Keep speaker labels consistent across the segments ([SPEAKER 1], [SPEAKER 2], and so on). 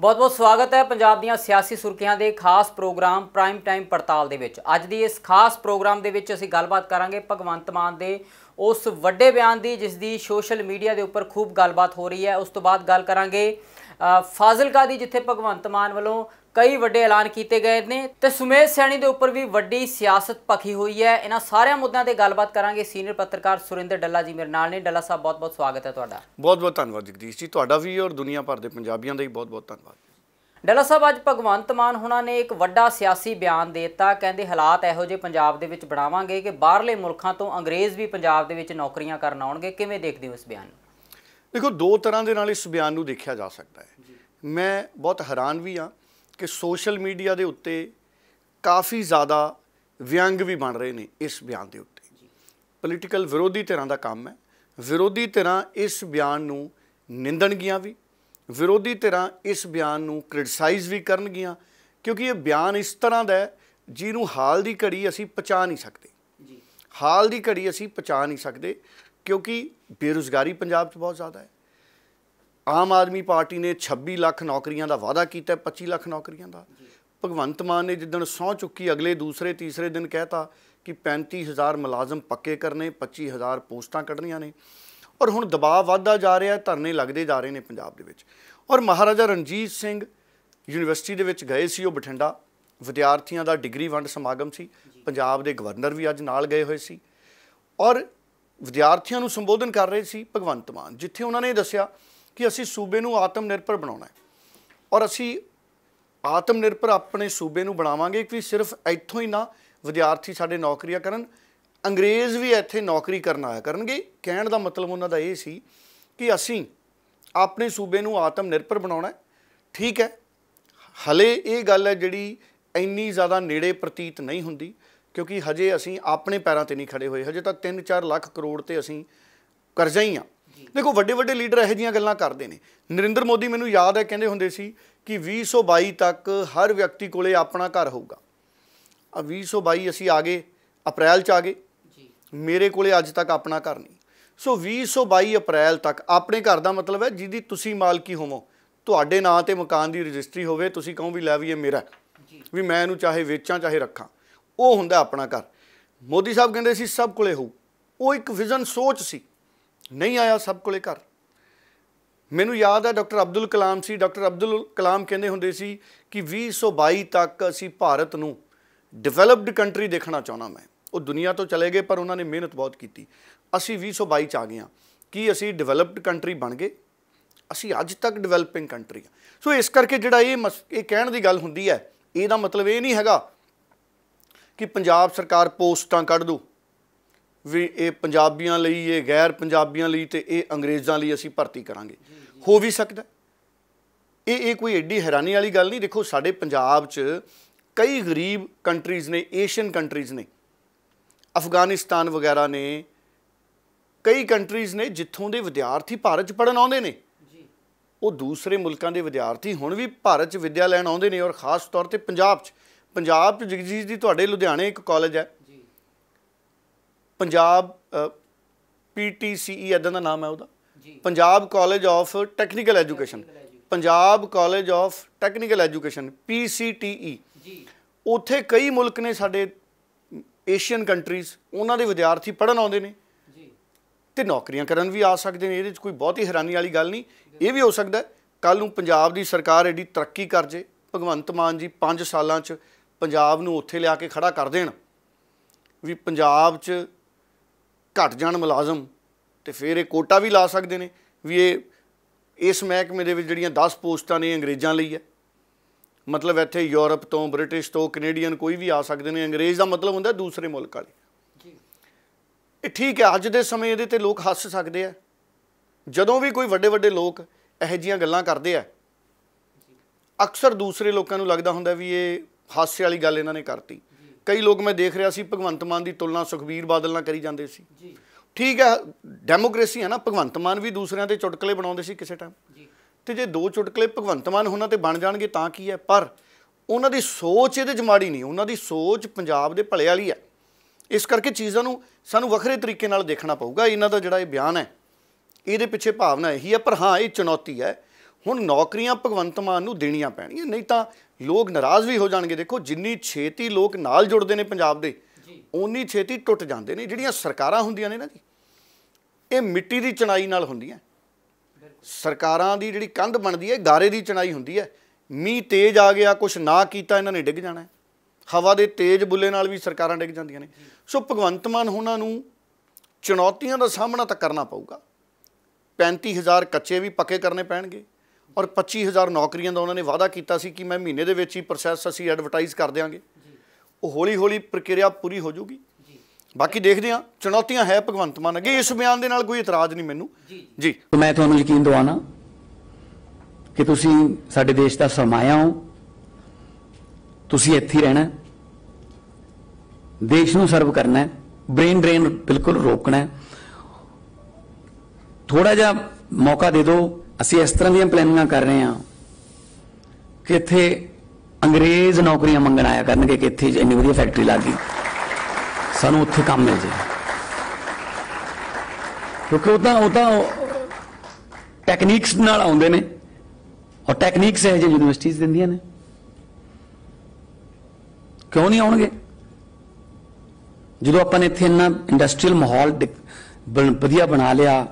[SPEAKER 1] ਬਹੁਤ-ਬਹੁਤ ਸਵਾਗਤ ਹੈ ਪੰਜਾਬ ਦੀਆਂ ਸਿਆਸੀ ਸੁਰਖੀਆਂ ਦੇ ਖਾਸ ਪ੍ਰੋਗਰਾਮ ਪ੍ਰਾਈਮ ਟਾਈਮ ਪੜਤਾਲ ਦੇ ਵਿੱਚ ਅੱਜ ਦੀ ਇਸ ਖਾਸ ਪ੍ਰੋਗਰਾਮ ਦੇ ਵਿੱਚ ਅਸੀਂ ਗੱਲਬਾਤ ਕਰਾਂਗੇ ਭਗਵੰਤ ਮਾਨ ਦੇ ਉਸ ਵੱਡੇ ਬਿਆਨ ਦੀ ਜਿਸ ਦੀ ਸੋਸ਼ਲ ਮੀਡੀਆ ਦੇ ਉੱਪਰ ਖੂਬ ਗੱਲਬਾਤ ਹੋ ਰਹੀ ਹੈ ਉਸ ਤੋਂ ਬਾਅਦ ਗੱਲ ਕਰਾਂਗੇ ਫਾਜ਼ਿਲਕਾ ਦੀ ਜਿੱਥੇ ਭਗਵੰਤ ਮਾਨ ਵੱਲੋਂ ਕਈ ਵੱਡੇ ਐਲਾਨ ਕੀਤੇ ਗਏ ਨੇ ਤੇ ਸੁਮੇਸ਼ ਸੈਣੀ ਦੇ ਉੱਪਰ ਵੀ ਵੱਡੀ ਸਿਆਸਤ ਪਖੀ ਹੋਈ ਹੈ ਇਹਨਾਂ ਸਾਰਿਆਂ ਮੁੱਦਿਆਂ ਤੇ ਗੱਲਬਾਤ ਕਰਾਂਗੇ ਸੀਨੀਅਰ ਪੱਤਰਕਾਰ ਸੁਰਿੰਦਰ ਡੱਲਾ ਜੀ ਮੇਰੇ ਨਾਲ ਨੇ ਡੱਲਾ ਸਾਹਿਬ ਬਹੁਤ-ਬਹੁਤ ਸਵਾਗਤ ਹੈ ਤੁਹਾਡਾ
[SPEAKER 2] ਬਹੁਤ-ਬਹੁਤ ਧੰਨਵਾਦ ਜਗਦੀਸ਼ ਜੀ ਤੁਹਾਡਾ ਵੀ ਔਰ ਦੁਨੀਆ ਭਰ ਦੇ ਪੰਜਾਬੀਆਂ ਦਾ ਵੀ ਬਹੁਤ-ਬਹੁਤ ਧੰਨਵਾਦ
[SPEAKER 1] ਡੱਲਾ ਸਾਹਿਬ ਅੱਜ ਭਗਵੰਤ ਮਾਨ ਹੁਣਾਂ ਨੇ ਇੱਕ ਵੱਡਾ ਸਿਆਸੀ ਬਿਆਨ ਦਿੱਤਾ ਕਹਿੰਦੇ ਹਾਲਾਤ ਇਹੋ ਜਿਹੇ ਪੰਜਾਬ ਦੇ ਵਿੱਚ ਬਣਾਵਾਂਗੇ ਕਿ ਬਾਹਰਲੇ ਮੁਲਕਾਂ ਤੋਂ ਅੰਗਰੇਜ਼ ਵੀ ਪੰਜਾਬ ਦੇ ਵਿੱਚ ਨੌਕਰੀਆਂ ਕਰਨ ਆਉਣਗੇ ਕਿਵੇਂ ਦੇਖਦੇ ਹੋ ਇਸ ਬਿਆਨ ਨੂੰ
[SPEAKER 2] ਦੇਖੋ ਦੋ ਤਰ੍ਹਾਂ ਦੇ ਨਾਲ ਇਸ ਬਿਆਨ ਨੂੰ ਦੇਖਿਆ ਜਾ ਸਕਦਾ ਹੈ ਮੈਂ ਬਹੁਤ ਹੈਰਾਨ ਵੀ ਹਾਂ ਕਿ ਸੋਸ਼ਲ ਮੀਡੀਆ ਦੇ ਉੱਤੇ ਕਾਫੀ ਜ਼ਿਆਦਾ ਵਿਅੰਗ ਵੀ ਬਣ ਰਹੇ ਨੇ ਇਸ ਬਿਆਨ ਦੇ ਉੱਤੇ ਪੋਲੀਟੀਕਲ ਵਿਰੋਧੀ ਧਿਰਾਂ ਦਾ ਕੰਮ ਹੈ ਵਿਰੋਧੀ ਧਿਰਾਂ ਇਸ ਬਿਆਨ ਨੂੰ ਨਿੰਦਣਗੀਆਂ ਵੀ ਵਿਰੋਧੀ ਧਿਰਾਂ ਇਸ ਬਿਆਨ ਨੂੰ ਕ੍ਰਿਟਿਸਾਈਜ਼ ਵੀ ਕਰਨਗੀਆਂ ਕਿਉਂਕਿ ਇਹ ਬਿਆਨ ਇਸ ਤਰ੍ਹਾਂ ਦਾ ਹੈ ਜਿਹਨੂੰ ਹਾਲ ਦੀ ਘੜੀ ਅਸੀਂ ਪਛਾਣ ਨਹੀਂ ਸਕਦੇ ਹਾਲ ਦੀ ਘੜੀ ਅਸੀਂ ਪਛਾਣ ਨਹੀਂ ਸਕਦੇ ਕਿਉਂਕਿ ਬੇਰੋਜ਼ਗਾਰੀ ਪੰਜਾਬ 'ਚ ਬਹੁਤ ਜ਼ਿਆਦਾ ਹੈ ਆਮ ਆਦਮੀ ਪਾਰਟੀ ਨੇ 26 ਲੱਖ ਨੌਕਰੀਆਂ ਦਾ ਵਾਅਦਾ ਕੀਤਾ 25 ਲੱਖ ਨੌਕਰੀਆਂ ਦਾ ਭਗਵੰਤ ਮਾਨ ਨੇ ਜਿੱਦਣ ਸੌ ਚੁੱਕੀ ਅਗਲੇ ਦੂਸਰੇ ਤੀਸਰੇ ਦਿਨ ਕਹਿਤਾ ਕਿ 35000 ਮੁਲਾਜ਼ਮ ਪੱਕੇ ਕਰਨੇ 25000 ਪੋਸਟਾਂ ਕੱਢਣੀਆਂ ਨੇ ਔਰ ਹੁਣ ਦਬਾਅ ਵੱਧਦਾ ਜਾ ਰਿਹਾ ਹੈ ਧਰਨੇ ਲੱਗਦੇ ਜਾ ਰਹੇ ਨੇ ਪੰਜਾਬ ਦੇ ਵਿੱਚ ਔਰ ਮਹਾਰਾਜਾ ਰਣਜੀਤ ਸਿੰਘ ਯੂਨੀਵਰਸਿਟੀ ਦੇ ਵਿੱਚ ਗਏ ਸੀ ਉਹ ਬਠਿੰਡਾ ਵਿਦਿਆਰਥੀਆਂ ਦਾ ਡਿਗਰੀ ਵੰਡ ਸਮਾਗਮ ਸੀ ਪੰਜਾਬ ਦੇ ਗਵਰਨਰ ਵੀ ਅੱਜ ਨਾਲ ਗਏ ਹੋਏ ਸੀ ਔਰ ਵਿਦਿਆਰਥੀਆਂ ਨੂੰ ਸੰਬੋਧਨ ਕਰ ਰਹੇ ਸੀ ਭਗਵੰਤ ਮਾਨ ਜਿੱਥੇ ਉਹਨਾਂ ਨੇ ਦੱਸਿਆ ਕਿ ਅਸੀਂ ਸੂਬੇ ਨੂੰ ਆਤਮ ਨਿਰਭਰ ਬਣਾਉਣਾ ਹੈ ਔਰ ਅਸੀਂ ਆਤਮ ਨਿਰਭਰ ਆਪਣੇ ਸੂਬੇ ਨੂੰ ਬਣਾਵਾਂਗੇ ਕਿ ਸਿਰਫ ਇੱਥੋਂ ਹੀ ਨਾ ਵਿਦਿਆਰਥੀ ਸਾਡੇ ਨੌਕਰੀਆਂ ਕਰਨ ਅੰਗਰੇਜ਼ ਵੀ ਇੱਥੇ ਨੌਕਰੀ ਕਰਨ ਆਇਆ ਕਰਨਗੇ ਕਹਿਣ ਦਾ ਮਤਲਬ ਉਹਨਾਂ ਦਾ ਇਹ ਸੀ ਕਿ ਅਸੀਂ ਆਪਣੇ ਸੂਬੇ ਨੂੰ ਆਤਮ ਨਿਰਭਰ ਬਣਾਉਣਾ ਠੀਕ ਹੈ ਹਲੇ ਇਹ ਗੱਲ ਹੈ ਜਿਹੜੀ ਇੰਨੀ ਜ਼ਿਆਦਾ ਨੇੜੇ ਪ੍ਰਤੀਤ ਨਹੀਂ ਹੁੰਦੀ ਕਿਉਂਕਿ ਹਜੇ ਅਸੀਂ ਆਪਣੇ ਪੈਰਾਂ ਤੇ ਨਹੀਂ ਖੜੇ ਹੋਏ ਹਜੇ ਤਾਂ 3-4 ਲੱਖ ਕਰੋੜ ਤੇ ਅਸੀਂ ਕਰਜ਼ਾ ਹੀ ਆ ਦੇਖੋ ਵੱਡੇ ਵੱਡੇ ਲੀਡਰ ਇਹੋ ਜੀਆਂ ਗੱਲਾਂ ਕਰਦੇ ਨੇ ਨਰਿੰਦਰ ਮੋਦੀ ਮੈਨੂੰ ਯਾਦ ਹੈ ਕਹਿੰਦੇ ਹੁੰਦੇ ਸੀ ਕਿ 2022 ਤੱਕ ਹਰ ਵਿਅਕਤੀ ਕੋਲੇ ਆਪਣਾ ਘਰ ਹੋਊਗਾ ਆ 2022 ਅਸੀਂ ਆ ਗਏ ਅਪ੍ਰੈਲ ਚ ਆ ਗਏ ਜੀ ਮੇਰੇ ਕੋਲੇ ਅੱਜ ਤੱਕ ਆਪਣਾ ਘਰ ਨਹੀਂ ਸੋ 2022 ਅਪ੍ਰੈਲ ਤੱਕ ਆਪਣੇ ਘਰ ਦਾ ਮਤਲਬ ਹੈ ਜਿਹਦੀ ਤੁਸੀਂ ਮਾਲਕੀ ਹੋਵੋ ਤੁਹਾਡੇ ਨਾਂ ਤੇ ਮਕਾਨ ਦੀ ਰਜਿਸਟਰੀ ਹੋਵੇ ਤੁਸੀਂ ਕਹੋ ਵੀ ਲੈ ਵੀ ਇਹ ਮੇਰਾ ਜੀ ਵੀ ਮੈਂ ਇਹਨੂੰ ਚਾਹੇ ਵੇਚਾਂ ਚਾਹੇ ਰੱਖਾਂ ਉਹ ਹੁੰਦਾ ਆਪਣਾ ਘਰ ਮੋਦੀ ਸਾਹਿਬ ਕਹਿੰਦੇ ਸੀ ਸਭ ਕੋਲੇ ਹੋਊ ਉਹ ਇੱਕ ਵਿਜ਼ਨ ਸੋਚ ਸੀ ਨਹੀਂ ਆਇਆ ਸਭ ਕੋਲੇ ਘਰ ਮੈਨੂੰ ਯਾਦ ਹੈ ਡਾਕਟਰ ਅਬਦੁਲ ਕਲਾਮ ਸੀ ਡਾਕਟਰ ਅਬਦੁਲ ਕਲਾਮ ਕਹਿੰਦੇ ਹੁੰਦੇ ਸੀ ਕਿ 2022 ਤੱਕ ਅਸੀਂ ਭਾਰਤ ਨੂੰ ਡਿਵੈਲਪਡ ਕੰਟਰੀ ਦੇਖਣਾ ਚਾਹਣਾ ਮੈਂ ਉਹ ਦੁਨੀਆ ਤੋਂ ਚਲੇ ਗਏ ਪਰ ਉਹਨਾਂ ਨੇ ਮਿਹਨਤ ਬਹੁਤ ਕੀਤੀ ਅਸੀਂ 2022 ਚ ਆ ਗਏ ਹਾਂ ਕੀ ਅਸੀਂ ਡਿਵੈਲਪਡ ਕੰਟਰੀ ਬਣ ਗਏ ਅਸੀਂ ਅੱਜ ਤੱਕ ਡਿਵੈਲਪਿੰਗ ਕੰਟਰੀ ਆ ਸੋ ਇਸ ਕਰਕੇ ਜਿਹੜਾ ਇਹ ਇਹ ਕਹਿਣ ਦੀ ਗੱਲ ਹੁੰਦੀ ਹੈ ਇਹਦਾ ਮਤਲਬ ਇਹ ਨਹੀਂ ਹੈਗਾ ਕਿ ਪੰਜਾਬ ਸਰਕਾਰ ਪੋਸਟਾਂ ਕੱਢ ਦੋ ਵੀ ਇਹ ਪੰਜਾਬੀਆਂ ਲਈ ਇਹ ਗੈਰ ਪੰਜਾਬੀਆਂ ਲਈ ਤੇ ਇਹ ਅੰਗਰੇਜ਼ਾਂ ਲਈ ਅਸੀਂ ਭਰਤੀ ਕਰਾਂਗੇ ਹੋ ਵੀ ਸਕਦਾ ਇਹ ਇਹ ਕੋਈ ਐਡੀ ਹੈਰਾਨੀ ਵਾਲੀ ਗੱਲ ਨਹੀਂ ਦੇਖੋ ਸਾਡੇ ਪੰਜਾਬ 'ਚ ਕਈ ਗਰੀਬ ਕੰਟਰੀਜ਼ ਨੇ ਏਸ਼ੀਅਨ ਕੰਟਰੀਜ਼ ਨੇ ਅਫਗਾਨਿਸਤਾਨ ਵਗੈਰਾ ਨੇ ਕਈ ਕੰਟਰੀਜ਼ ਨੇ ਜਿੱਥੋਂ ਦੇ ਵਿਦਿਆਰਥੀ ਭਾਰਤ 'ਚ ਪੜਨ ਆਉਂਦੇ ਨੇ ਉਹ ਦੂਸਰੇ ਮੁਲਕਾਂ ਦੇ ਵਿਦਿਆਰਥੀ ਹੁਣ ਵੀ ਭਾਰਤ 'ਚ ਵਿਦਿਆ ਲੈਣ ਆਉਂਦੇ ਨੇ ਔਰ ਖਾਸ ਤੌਰ ਤੇ ਪੰਜਾਬ 'ਚ ਪੰਜਾਬ 'ਚ ਜਗਜੀਤ ਦੀ ਤੁਹਾਡੇ ਲੁਧਿਆਣੇ ਇੱਕ ਕਾਲਜ ਹੈ ਪੰਜਾਬ ਪੀਟੀਸੀਈ ਇਦਾਂ e, ਦਾ ਨਾਮ ਹੈ ਉਹਦਾ Punjab college of technical education Punjab college of technical education PCTE ਜੀ ਉੱਥੇ ਕਈ ਮੁਲਕ ਨੇ ਸਾਡੇ ਏਸ਼ੀਅਨ ਕੰਟਰੀਜ਼ ਉਹਨਾਂ ਦੇ ਵਿਦਿਆਰਥੀ ਪੜਨ ਆਉਂਦੇ ਨੇ ਜੀ ਤੇ ਨੌਕਰੀਆਂ ਕਰਨ ਵੀ ਆ ਸਕਦੇ ਨੇ ਇਹਦੇ ਵਿੱਚ ਕੋਈ ਬਹੁਤੀ ਹੈਰਾਨੀ ਵਾਲੀ ਗੱਲ ਨਹੀਂ ਇਹ ਵੀ ਹੋ ਸਕਦਾ ਕੱਲ ਨੂੰ ਪੰਜਾਬ ਦੀ ਸਰਕਾਰ ਐਡੀ ਤਰੱਕੀ ਕਰ ਜੇ ਭਗਵੰਤ ਮਾਨ ਜੀ 5 ਸਾਲਾਂ 'ਚ ਪੰਜਾਬ ਨੂੰ ਉੱਥੇ ਲਿਆ ਕੇ ਖੜਾ ਕਰ ਦੇਣ ਵੀ ਪੰਜਾਬ 'ਚ ਘਟ ਜਾਣ ਮੁਲਾਜ਼ਮ ਤੇ ਫਿਰ ਇਹ ਕੋਟਾ ਵੀ ਲਾ ਸਕਦੇ ਨੇ ਵੀ ਇਹ ਇਸ ਮਹਿਕਮੇ ਦੇ ਵਿੱਚ ਜਿਹੜੀਆਂ 10 ਪੋਸਟਾਂ ਨੇ ਅੰਗਰੇਜ਼ਾਂ ਲਈ ਹੈ ਮਤਲਬ ਇੱਥੇ ਯੂਰਪ ਤੋਂ ਬ੍ਰਿਟਿਸ਼ ਤੋਂ ਕੈਨੇਡੀਅਨ ਕੋਈ ਵੀ ਆ ਸਕਦੇ ਨੇ ਅੰਗਰੇਜ਼ ਦਾ ਮਤਲਬ ਹੁੰਦਾ ਦੂਸਰੇ ਮੁਲਕ ਵਾਲੇ ਜੀ ਇਹ ਠੀਕ ਹੈ ਅੱਜ ਦੇ ਸਮੇਂ ਇਹਦੇ ਤੇ ਲੋਕ ਹੱਸ ਸਕਦੇ ਆ ਜਦੋਂ ਵੀ ਕੋਈ ਵੱਡੇ ਵੱਡੇ ਲੋਕ ਇਹੋ ਜੀਆਂ ਗੱਲਾਂ ਕਰਦੇ ਆ ਅਕਸਰ ਦੂਸਰੇ ਲੋਕਾਂ ਨੂੰ ਲੱਗਦਾ ਹੁੰਦਾ ਵੀ ਇਹ ਹਾਸੇ ਵਾਲੀ ਗੱਲ ਇਹਨਾਂ ਨੇ ਕਰਤੀ ਕਈ ਲੋਕ ਮੈਂ ਦੇਖ ਰਿਹਾ ਸੀ ਭਗਵੰਤ ਮਾਨ ਦੀ ਤੁਲਨਾ ਸੁਖਵੀਰ ਬਾਦਲ ਨਾਲ ਕਰੀ ਜਾਂਦੇ ਸੀ ਜੀ ਠੀਕ ਹੈ ਡੈਮੋਕ੍ਰੇਸੀ ਹੈ ਨਾ ਭਗਵੰਤ ਮਾਨ ਵੀ ਦੂਸਰਿਆਂ ਦੇ ਚੁਟਕਲੇ ਬਣਾਉਂਦੇ ਸੀ ਕਿਸੇ ਟਾਈਮ ਜੀ ਤੇ ਜੇ ਦੋ ਚੁਟਕਲੇ ਭਗਵੰਤ ਮਾਨ ਉਹਨਾਂ ਤੇ ਬਣ ਜਾਣਗੇ ਤਾਂ ਕੀ ਹੈ ਪਰ ਉਹਨਾਂ ਦੀ ਸੋਚ ਇਹਦੇ ਜਮਾੜੀ ਨਹੀਂ ਉਹਨਾਂ ਦੀ ਸੋਚ ਪੰਜਾਬ ਦੇ ਭਲੇ ਵਾਲੀ ਹੈ ਇਸ ਕਰਕੇ ਚੀਜ਼ਾਂ ਨੂੰ ਸਾਨੂੰ ਵੱਖਰੇ ਤਰੀਕੇ ਨਾਲ ਦੇਖਣਾ ਪਊਗਾ ਇਹਨਾਂ ਦਾ ਜਿਹੜਾ ਇਹ ਬਿਆਨ ਹੈ ਇਹਦੇ ਪਿੱਛੇ ਭਾਵਨਾ ਇਹੀ ਹੈ ਪਰ ਹਾਂ ਇਹ ਚੁਣੌਤੀ ਹੈ ਹੁਣ ਨੌਕਰੀਆਂ ਭਗਵੰਤ ਮਾਨ ਨੂੰ ਦੇਣੀਆਂ ਪੈਣੀਆਂ ਨਹੀਂ ਤਾਂ ਲੋਕ ਨਾਰਾਜ਼ ਵੀ ਹੋ ਜਾਣਗੇ ਦੇਖੋ ਜਿੰਨੀ ਛੇਤੀ ਲੋਕ ਨਾਲ ਜੁੜਦੇ ਨੇ ਪੰਜਾਬ ਦੇ ਉਨੀ ਛੇਤੀ ਟੁੱਟ ਜਾਂਦੇ ਨੇ ਜਿਹੜੀਆਂ ਸਰਕਾਰਾਂ ਹੁੰਦੀਆਂ ਨੇ ਨਾ ਜੀ ਇਹ ਮਿੱਟੀ ਦੀ ਚਣਾਈ ਨਾਲ ਹੁੰਦੀਆਂ ਸਰਕਾਰਾਂ ਦੀ ਜਿਹੜੀ ਕੰਧ ਬਣਦੀ ਹੈ ਗਾਰੇ ਦੀ ਚਣਾਈ ਹੁੰਦੀ ਹੈ ਮੀਂਹ ਤੇਜ਼ ਆ ਗਿਆ ਕੁਝ ਨਾ ਕੀਤਾ ਇਹਨਾਂ ਨੇ ਡਿੱਗ ਜਾਣਾ ਹਵਾ ਦੇ ਤੇਜ਼ ਬੁੱਲੇ ਨਾਲ ਵੀ ਸਰਕਾਰਾਂ ਡਿੱਗ ਜਾਂਦੀਆਂ ਨੇ ਸੋ ਭਗਵੰਤ ਮਾਨ ਉਹਨਾਂ ਨੂੰ ਚੁਣੌਤੀਆਂ ਦਾ ਸਾਹਮਣਾ ਤਾਂ ਕਰਨਾ ਪਊਗਾ 35000 ਕੱਚੇ ਵੀ ਪੱਕੇ ਕਰਨੇ ਪੈਣਗੇ ਔਰ 25000 ਨੌਕਰੀਆਂ ਦਾ ਉਹਨਾਂ ਨੇ ਵਾਅਦਾ ਕੀਤਾ ਸੀ ਕਿ ਮੈਂ ਮਹੀਨੇ ਦੇ ਵਿੱਚ ਹੀ ਪ੍ਰੋਸੈਸ ਅਸੀਂ ਐਡਵਰਟਾਈਜ਼ ਕਰ ਦਿਆਂਗੇ ਉਹ ਹੌਲੀ-ਹੌਲੀ ਪ੍ਰਕਿਰਿਆ ਪੂਰੀ ਹੋ ਜਾਊਗੀ ਬਾਕੀ ਦੇਖਦੇ ਹਾਂ ਚੁਣੌਤੀਆਂ ਹੈ ਭਗਵੰਤ ਮਾਨ ਅੱਗੇ ਇਸ ਬਿਆਨ ਦੇ ਨਾਲ ਕੋਈ ਇਤਰਾਜ਼ ਨਹੀਂ ਮੈਨੂੰ ਜੀ ਮੈਂ ਤੁਹਾਨੂੰ ਯਕੀਨ ਦਿਵਾਣਾ
[SPEAKER 3] ਕਿ ਤੁਸੀਂ ਸਾਡੇ ਦੇਸ਼ ਦਾ ਸਰਮਾਇਆ ਹੋ ਤੁਸੀਂ ਇੱਥੇ ਹੀ ਰਹਿਣਾ ਦੇਸ਼ ਨੂੰ ਸਰਵ ਕਰਨਾ ਹੈ ਬ੍ਰੇਨ ਡਰੇਨ ਬਿਲਕੁਲ ਰੋਕਣਾ ਹੈ ਥੋੜਾ ਜਿਹਾ ਮੌਕਾ ਦੇ ਦਿਓ ਅਸੀਂ ਇਸ ਤਰ੍ਹਾਂ ਦੀਆਂ ਪਲੈਨਿੰਗਾਂ ਕਰ ਰਹੇ ਹਾਂ ਕਿ ਇੱਥੇ ਅੰਗਰੇਜ਼ ਨੌਕਰੀਆਂ ਮੰਗਣ ਆਇਆ ਕਰਨਗੇ ਕਿ ਇੱਥੇ ਇੰਨੀ ਵਧੀਆ ਫੈਕਟਰੀ ਲੱਗ ਗਈ ਸਾਨੂੰ ਉੱਥੇ ਕੰਮ ਮਿਲ ਜੇ ਕਿਉਂਕਿ ਉਹ ਤਾਂ ਉਹ ਤਾਂ ਟੈਕਨੀਕਸ ਨਾਲ ਆਉਂਦੇ ਨੇ ਔਰ ਟੈਕਨੀਕਸ ਹੈ ਜੇ ਯੂਨੀਵਰਸਿਟੀਆਂ ਦਿੰਦੀਆਂ ਨੇ ਕਿਉਂ ਨਹੀਂ ਆਉਣਗੇ ਜਦੋਂ ਆਪਾਂ ਨੇ ਇੱਥੇ ਇੰਨਾ ਇੰਡਸਟਰੀਅਲ ਮਾਹੌਲ ਵਧੀਆ ਬਣਾ ਲਿਆ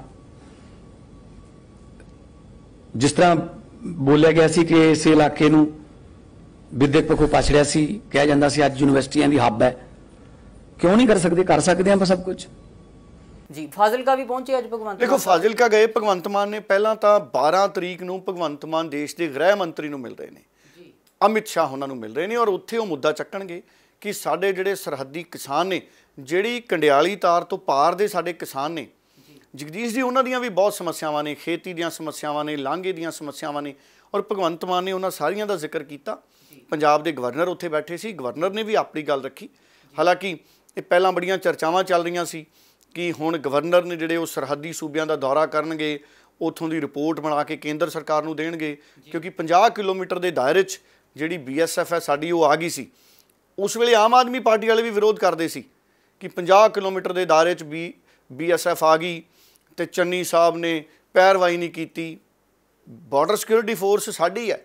[SPEAKER 3] ਜਿਸ ਤਰ੍ਹਾਂ ਬੋਲਿਆ ਗਿਆ ਸੀ ਕਿ ਇਸ ਇਲਾਕੇ ਨੂੰ ਵਿਦਿਅਕ ਪੱਖੋਂ ਪਛੜਿਆ ਸੀ ਕਿਹਾ ਜਾਂਦਾ ਸੀ ਅੱਜ ਯੂਨੀਵਰਸਿਟੀਆਂ ਦੀ ਹੱਬ ਹੈ ਕਿਉਂ ਨਹੀਂ ਕਰ ਸਕਦੇ ਕਰ ਸਕਦੇ ਆਪਾਂ ਸਭ ਕੁਝ
[SPEAKER 2] ਜੀ
[SPEAKER 1] ਫਾਜ਼ਿਲਕਾ ਵੀ ਪਹੁੰਚੇ ਅੱਜ ਭਗਵੰਤ ਦੇਖੋ
[SPEAKER 2] ਫਾਜ਼ਿਲਕਾ ਗਏ ਭਗਵੰਤ ਮਾਨ ਨੇ ਪਹਿਲਾਂ ਤਾਂ 12 ਤਰੀਕ ਨੂੰ ਭਗਵੰਤ ਮਾਨ ਦੇਸ਼ ਦੇ ਗ੍ਰਹਿ ਮੰਤਰੀ ਨੂੰ ਮਿਲ ਰਹੇ ਨੇ ਜੀ ਅਮਿਤ ਸ਼ਾਹ ਉਹਨਾਂ ਨੂੰ ਮਿਲ ਰਹੇ ਨੇ ਔਰ ਉੱਥੇ ਉਹ ਮੁੱਦਾ ਚੱਕਣਗੇ ਕਿ ਸਾਡੇ ਜਿਹੜੇ ਸਰਹੱਦੀ ਕਿਸਾਨ ਨੇ ਜਿਹੜੀ ਕੰਡਿਆਲੀ ਤਾਰ ਤੋਂ ਪਾਰ ਦੇ ਸਾਡੇ ਕਿਸਾਨ ਨੇ ਜਗਦੀਸ਼ ਜੀ ਉਹਨਾਂ ਦੀਆਂ ਵੀ ਬਹੁਤ ਸਮੱਸਿਆਵਾਂ ਨੇ ਖੇਤੀ ਦੀਆਂ ਸਮੱਸਿਆਵਾਂ ਨੇ ਲਾਂਘੇ ਦੀਆਂ ਸਮੱਸਿਆਵਾਂ ਨੇ ਔਰ ਭਗਵੰਤ ਮਾਨ ਨੇ ਉਹਨਾਂ ਸਾਰੀਆਂ ਦਾ ਜ਼ਿਕਰ ਕੀਤਾ ਪੰਜਾਬ ਦੇ ਗਵਰਨਰ ਉੱਥੇ ਬੈਠੇ ਸੀ ਗਵਰਨਰ ਨੇ ਵੀ ਆਪਣੀ ਗੱਲ ਰੱਖੀ ਹਾਲਾਂਕਿ ਇਹ ਪਹਿਲਾਂ ਬੜੀਆਂ ਚਰਚਾਵਾਂ ਚੱਲ ਰਹੀਆਂ ਸੀ ਕਿ ਹੁਣ ਗਵਰਨਰ ਨੇ ਜਿਹੜੇ ਉਹ ਸਰਹੱਦੀ ਸੂਬਿਆਂ ਦਾ ਦੌਰਾ ਕਰਨਗੇ ਉਥੋਂ ਦੀ ਰਿਪੋਰਟ ਬਣਾ ਕੇ ਕੇਂਦਰ ਸਰਕਾਰ ਨੂੰ ਦੇਣਗੇ ਕਿਉਂਕਿ 50 ਕਿਲੋਮੀਟਰ ਦੇ ਦਾਇਰੇ 'ਚ ਜਿਹੜੀ ਬੀਐਸਐਫ ਹੈ ਸਾਡੀ ਉਹ ਆ ਗਈ ਸੀ ਉਸ ਵੇਲੇ ਆਮ ਆਦਮੀ ਪਾਰਟੀ ਵਾਲੇ ਵੀ ਵਿਰੋਧ ਕਰਦੇ ਸੀ ਕਿ 50 ਕਿਲੋਮੀਟਰ ਦੇ ਦਾਇਰੇ 'ਚ ਵੀ ਬੀਐਸਐਫ ਆ ਗਈ ਤੇ ਚੰਨੀ ਸਾਹਿਬ ਨੇ ਪੈਰਵਾਈ ਨਹੀਂ ਕੀਤੀ ਬਾਰਡਰ ਸਿਕਿਉਰਿਟੀ ਫੋਰਸ ਸਾਡੀ ਹੈ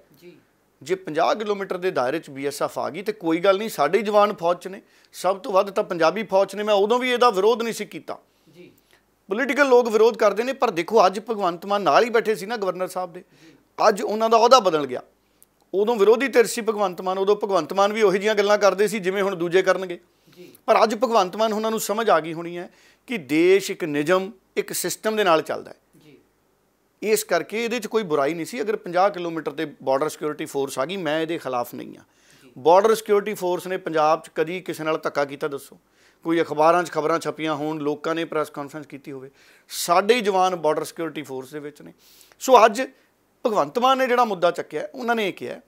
[SPEAKER 2] ਜੇ 50 ਕਿਲੋਮੀਟਰ ਦੇ ਦਾਇਰੇ 'ਚ ਬੀਐਸਐਫ ਆ ਗਈ ਤੇ ਕੋਈ ਗੱਲ ਨਹੀਂ ਸਾਡੇ ਜਵਾਨ ਫੌਜ 'ਚ ਨੇ ਸਭ ਤੋਂ ਵੱਧ ਤਾਂ ਪੰਜਾਬੀ ਫੌਜ 'ਚ ਨੇ ਮੈਂ ਉਦੋਂ ਵੀ ਇਹਦਾ ਵਿਰੋਧ ਨਹੀਂ ਸੀ ਕੀਤਾ ਜੀ ਪੋਲੀਟੀਕਲ ਲੋਕ ਵਿਰੋਧ ਕਰਦੇ ਨੇ ਪਰ ਦੇਖੋ ਅੱਜ ਭਗਵੰਤ ਮਾਨ ਨਾਲ ਹੀ ਬੈਠੇ ਸੀ ਨਾ ਗਵਰਨਰ ਸਾਹਿਬ ਦੇ ਅੱਜ ਉਹਨਾਂ ਦਾ ਅਹੁਦਾ ਬਦਲ ਗਿਆ ਉਦੋਂ ਵਿਰੋਧੀ ਧਿਰ ਸੀ ਭਗਵੰਤ ਮਾਨ ਉਦੋਂ ਭਗਵੰਤ ਮਾਨ ਵੀ ਉਹੀ ਜੀਆਂ ਗੱਲਾਂ ਕਰਦੇ ਸੀ ਜਿਵੇਂ ਹੁਣ ਦੂਜੇ ਕਰਨਗੇ ਪਰ ਅੱਜ ਭਗਵੰਤ ਮਾਨ ਉਹਨਾਂ ਨੂੰ ਸਮਝ ਆ ਗਈ ਹੋਣੀ ਹੈ ਕਿ ਦੇਸ਼ ਇੱਕ ਨਿਜਮ ਇੱਕ ਸਿਸਟਮ ਦੇ ਨਾਲ ਚੱਲਦਾ ਹੈ ਜੀ ਇਸ ਕਰਕੇ ਇਹਦੇ 'ਚ ਕੋਈ ਬੁਰਾਈ ਨਹੀਂ ਸੀ ਅਗਰ 50 ਕਿਲੋਮੀਟਰ ਤੇ ਬਾਰਡਰ ਸਿਕਿਉਰਿਟੀ ਫੋਰਸ ਆ ਗਈ ਮੈਂ ਇਹਦੇ ਖਿਲਾਫ ਨਹੀਂ ਆ ਬਾਰਡਰ ਸਿਕਿਉਰਿਟੀ ਫੋਰਸ ਨੇ ਪੰਜਾਬ 'ਚ ਕਦੀ ਕਿਸੇ ਨਾਲ ਧੱਕਾ ਕੀਤਾ ਦੱਸੋ ਕੋਈ ਅਖਬਾਰਾਂ 'ਚ ਖਬਰਾਂ ਛਪੀਆਂ ਹੋਣ ਲੋਕਾਂ ਨੇ ਪ੍ਰੈਸ ਕਾਨਫਰੰਸ ਕੀਤੀ ਹੋਵੇ ਸਾਡੇ ਜਵਾਨ ਬਾਰਡਰ ਸਿਕਿਉਰਿਟੀ ਫੋਰਸ ਦੇ ਵਿੱਚ ਨੇ ਸੋ ਅੱਜ ਭਗਵੰਤ ਮਾਨ ਨੇ ਜਿਹੜਾ ਮੁੱਦਾ ਚੱਕਿਆ ਉਹਨਾਂ ਨੇ ਇਹ ਕਿਹਾ